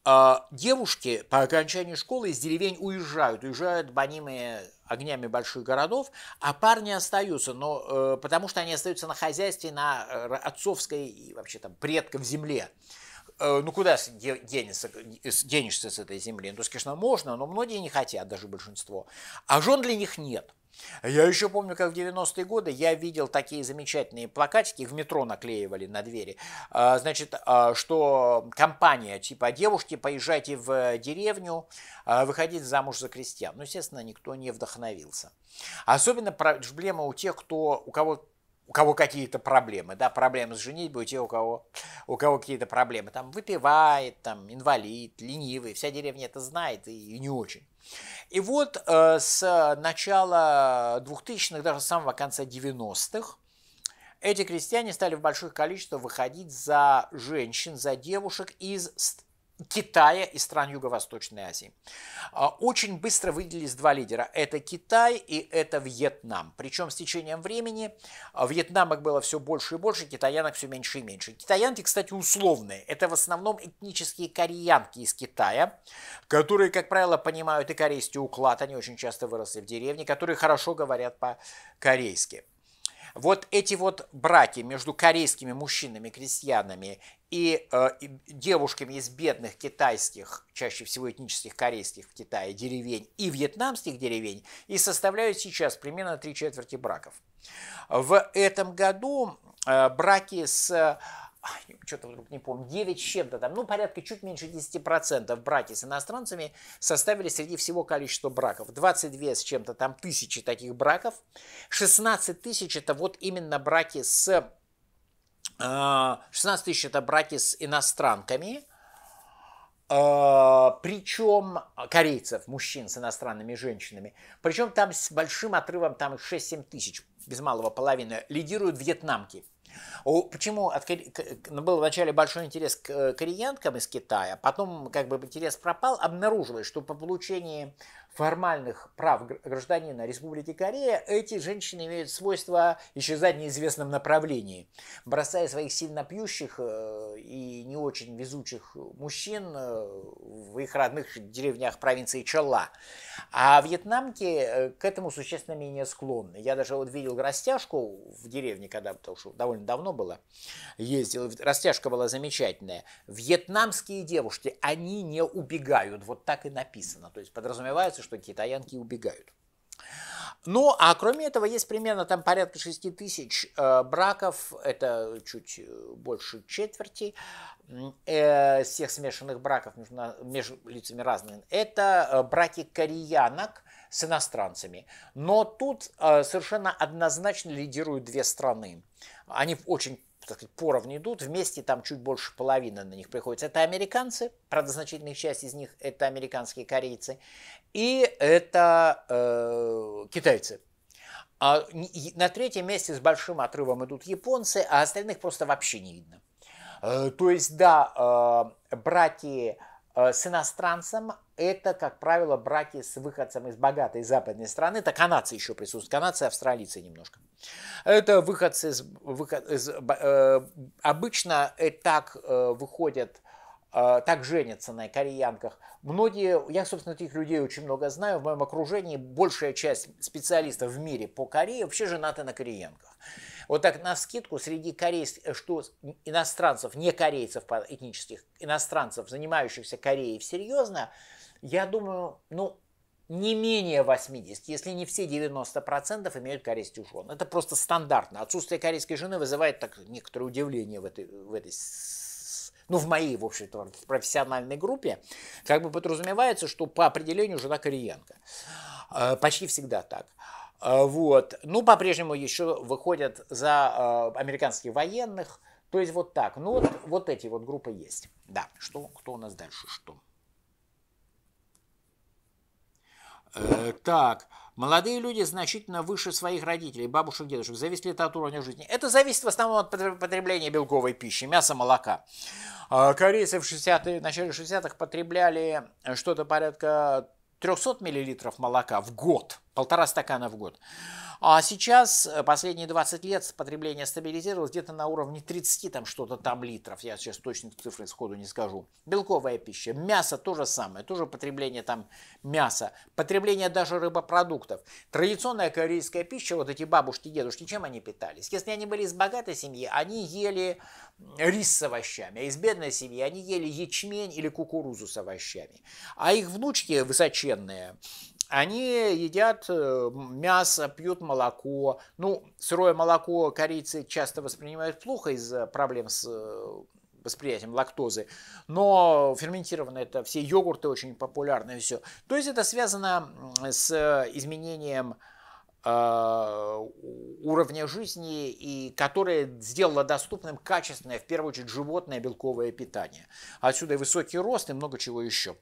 А, девушки по окончании школы из деревень уезжают, уезжают банимые огнями больших городов, а парни остаются, но, э, потому что они остаются на хозяйстве, на э, отцовской и вообще там предков земле. Э, ну, куда денешься, денешься с этой земли? Ну, то есть, конечно, можно, но многие не хотят, даже большинство. А жен для них нет. Я еще помню, как в 90-е годы я видел такие замечательные плакатики, их в метро наклеивали на двери, а, значит, а, что компания типа «Девушки, поезжайте в э, деревню, а, выходить замуж за крестьян». Ну, естественно, никто не вдохновился. Особенно проблема у тех, кто, у кого у кого какие-то проблемы, да, проблемы с женитьбой, у тех, у кого, у кого какие-то проблемы, там, выпивает, там, инвалид, ленивый, вся деревня это знает и, и не очень. И вот э, с начала 2000-х, даже с самого конца 90-х, эти крестьяне стали в больших количествах выходить за женщин, за девушек из Китая и стран Юго-Восточной Азии. А, очень быстро выделились два лидера. Это Китай и это Вьетнам. Причем с течением времени а, вьетнамок было все больше и больше, китаянок все меньше и меньше. Китаянки, кстати, условные. Это в основном этнические кореянки из Китая, которые, как правило, понимают и корейский уклад. Они очень часто выросли в деревне, которые хорошо говорят по-корейски вот эти вот браки между корейскими мужчинами, крестьянами и, э, и девушками из бедных китайских, чаще всего этнических корейских в Китае деревень и вьетнамских деревень, и составляют сейчас примерно три четверти браков. В этом году э, браки с что-то вдруг не помню, 9 чем-то там, ну, порядка чуть меньше 10% браки с иностранцами составили среди всего количества браков. 22 с чем-то там тысячи таких браков. 16 тысяч это вот именно браки с... 16 э, тысяч это браки с иностранками, э, причем корейцев, мужчин с иностранными женщинами, причем там с большим отрывом, там 6-7 тысяч, без малого половины, лидируют вьетнамки. Почему от, ну, был вначале большой интерес к э, клиенткам из Китая, потом как бы интерес пропал, обнаружилось, что по получении формальных прав гражданина Республики Корея, эти женщины имеют свойство исчезать в неизвестном направлении, бросая своих сильно пьющих э, и не очень везучих мужчин э, в их родных деревнях провинции Чала. А вьетнамки э, к этому существенно менее склонны. Я даже вот видел растяжку в деревне, когда, потому что довольно давно было, ездил, растяжка была замечательная. Вьетнамские девушки, они не убегают, вот так и написано. То есть подразумевается, что китаянки убегают. Ну, а кроме этого, есть примерно там порядка 6 тысяч э, браков, это чуть э, больше четверти э, всех смешанных браков между, между лицами разными. Это э, браки кореянок с иностранцами. Но тут э, совершенно однозначно лидируют две страны. Они очень так сказать, поровну идут, вместе там чуть больше половины на них приходится. Это американцы, правда, значительная часть из них это американские корейцы, и это э, китайцы. А на третьем месте с большим отрывом идут японцы, а остальных просто вообще не видно. Э, то есть, да, э, братья э, с иностранцем это, как правило, браки с выходцем из богатой западной страны. Это канадцы еще присутствуют, канадцы, австралийцы немножко. Это выходцы из... Выход, из э, обычно э, так э, выходят, э, так женятся на кореянках. Многие, я, собственно, таких людей очень много знаю. В моем окружении большая часть специалистов в мире по Корее вообще женаты на кореянках. Вот так на скидку среди корейских, э, что иностранцев, не корейцев этнических, иностранцев, занимающихся Кореей серьезно, я думаю, ну, не менее 80, если не все 90% имеют корейских жен. Это просто стандартно. Отсутствие корейской жены вызывает так некоторое удивление в этой, в этой ну, в моей, в общем-то, профессиональной группе, как бы подразумевается, что по определению жена кореянка. Э, почти всегда так. Э, вот. Ну, по-прежнему еще выходят за э, американских военных. То есть вот так. Ну, вот, вот эти вот группы есть. Да. Что, кто у нас дальше? Что? Э, так, молодые люди значительно выше своих родителей, бабушек, дедушек. Зависит ли это от уровня жизни? Это зависит в основном от потребления белковой пищи, мяса, молока. А, корейцы в 60 начале 60-х потребляли э, что-то порядка 300 мл молока в год – полтора стакана в год. А сейчас э, последние 20 лет потребление стабилизировалось где-то на уровне 30 там что-то там литров. Я сейчас точно цифры сходу не скажу. Белковая пища, мясо то же самое, тоже потребление там мяса, потребление даже рыбопродуктов. Традиционная корейская пища, вот эти бабушки, дедушки, чем они питались? Если они были из богатой семьи, они ели рис с овощами, а из бедной семьи они ели ячмень или кукурузу с овощами. А их внучки высоченные, они едят э, мясо, пьют молоко. Ну, сырое молоко корейцы часто воспринимают плохо из-за проблем с э, восприятием лактозы. Но ферментированное это все йогурты очень популярны и все. То есть это связано с изменением э, уровня жизни, и которое сделало доступным качественное, в первую очередь, животное белковое питание. Отсюда и высокий рост и много чего еще.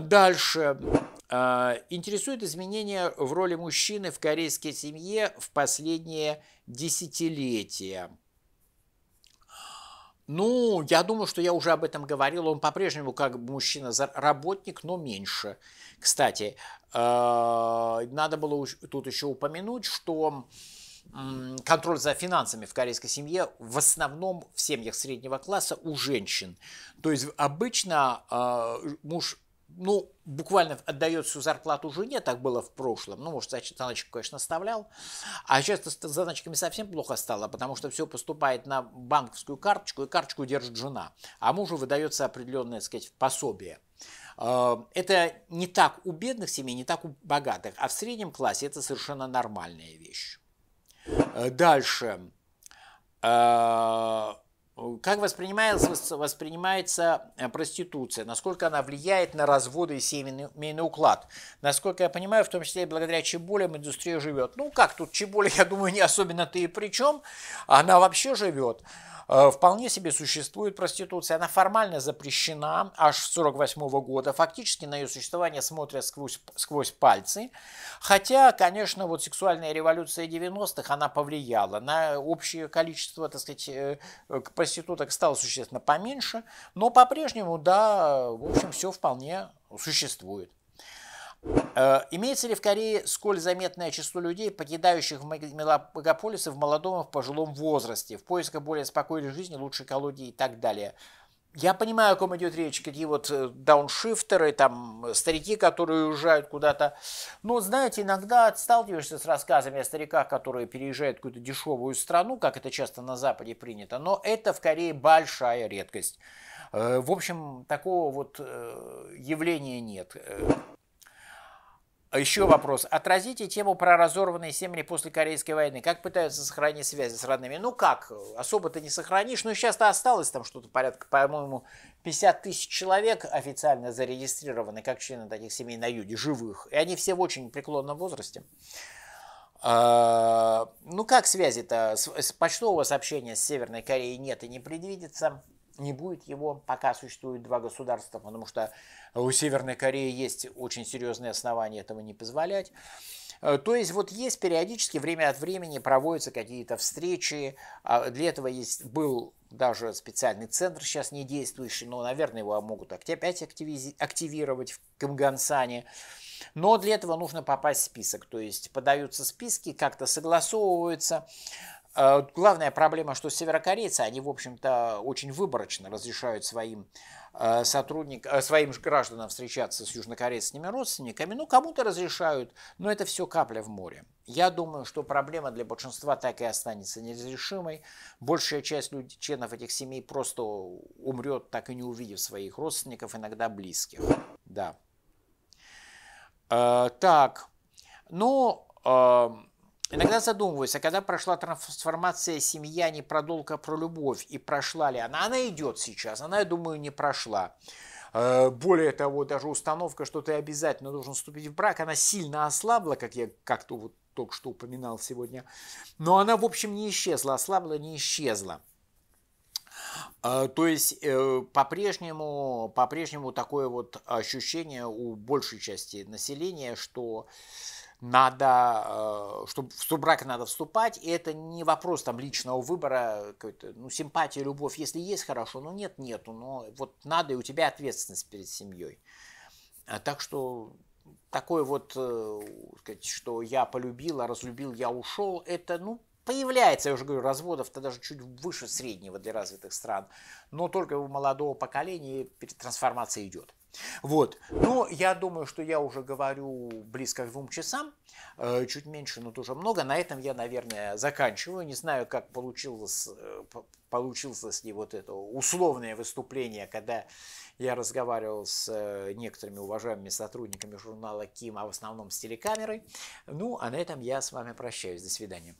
Дальше. А, Интересует изменение в роли мужчины в корейской семье в последние десятилетия. Ну, я думаю, что я уже об этом говорил. Он по-прежнему как мужчина-работник, но меньше. Кстати, а, надо было тут еще упомянуть, что контроль за финансами в корейской семье в основном в семьях среднего класса у женщин. То есть обычно а, муж ну, буквально отдает всю зарплату жене, так было в прошлом, ну, может, заначку, конечно, оставлял, а сейчас с заначками совсем плохо стало, потому что все поступает на банковскую карточку, и карточку держит жена, а мужу выдается определенное, так сказать, пособие. Э, это не так у бедных семей, не так у богатых, а в среднем классе это совершенно нормальная вещь. Э, дальше. Дальше э, как воспринимается, воспринимается э, проституция? Насколько она влияет на разводы и семейный уклад? Насколько я понимаю, в том числе и благодаря Чеболям индустрия живет. Ну как тут Чеболя, я думаю, не особенно ты и при чем. Она вообще живет. Э, вполне себе существует проституция. Она формально запрещена аж с 48 года. Фактически на ее существование смотрят сквозь, сквозь пальцы. Хотя, конечно, вот сексуальная революция 90-х, она повлияла на общее количество, так сказать, э, проституток стало существенно поменьше, но по-прежнему, да, в общем, все вполне существует. Э, имеется ли в Корее сколь заметное число людей, покидающих мегаполисы в молодом и в пожилом возрасте, в поисках более спокойной жизни, лучшей экологии и так далее? Я понимаю, о ком идет речь, какие вот э, дауншифтеры, там, э, старики, которые уезжают куда-то. Но, знаете, иногда сталкиваешься с рассказами о стариках, которые переезжают в какую-то дешевую страну, как это часто на Западе принято, но это в Корее большая редкость. Э, в общем, такого вот явления нет. А Еще вопрос. Отразите тему про разорванные семьи после Корейской войны. Как пытаются сохранить связи с родными? Ну как, особо-то не сохранишь. Ну сейчас-то осталось там что-то порядка, по-моему, 50 тысяч человек официально зарегистрированы как члены таких семей на юге, живых. И они все в очень преклонном возрасте. А, ну как связи-то? С почтового сообщения с Северной Кореей нет и не предвидится. Не будет его, пока существует два государства, потому что у Северной Кореи есть очень серьезные основания этого не позволять. Э, то есть вот есть периодически время от времени проводятся какие-то встречи. А для этого есть, был даже специальный центр, сейчас не действующий, но, наверное, его могут опять активировать в Кымгансане. Но для этого нужно попасть в список. То есть подаются списки, как-то согласовываются. Э, главная проблема, что северокорейцы, они, в общем-то, очень выборочно разрешают своим Э, сотрудник, э, своим гражданам встречаться с южнокорейскими родственниками, ну, кому-то разрешают, но это все капля в море. Я думаю, что проблема для большинства так и останется неразрешимой. Большая часть людей, членов этих семей просто умрет, так и не увидев своих родственников, иногда близких. Да. Э, так, ну, э, Иногда задумываюсь, а когда прошла трансформация «Семья не про долг, а про любовь» и прошла ли она? Она идет сейчас, она, я думаю, не прошла. Э, более того, даже установка, что ты обязательно должен вступить в брак, она сильно ослабла, как я как-то вот только что упоминал сегодня. Но она, в общем, не исчезла, ослабла, не исчезла. Э, то есть э, по-прежнему, по-прежнему такое вот ощущение у большей части населения, что надо, э, чтобы в суббрак надо вступать, и это не вопрос там личного выбора, какой-то, ну, симпатия, любовь, если есть, хорошо, но нет, нету, но вот надо, и у тебя ответственность перед семьей. А так что такое вот, э, сказать, что я полюбил, а разлюбил, я ушел, это, ну, появляется, я уже говорю, разводов-то даже чуть выше среднего для развитых стран, но только у молодого поколения перед трансформация идет. Вот. Но я думаю, что я уже говорю близко к двум часам, э, чуть меньше, но тоже много. На этом я, наверное, заканчиваю. Не знаю, как получилось, э, получилось ли вот это условное выступление, когда я разговаривал с э, некоторыми уважаемыми сотрудниками журнала «Ким», а в основном с телекамерой. Ну, а на этом я с вами прощаюсь. До свидания.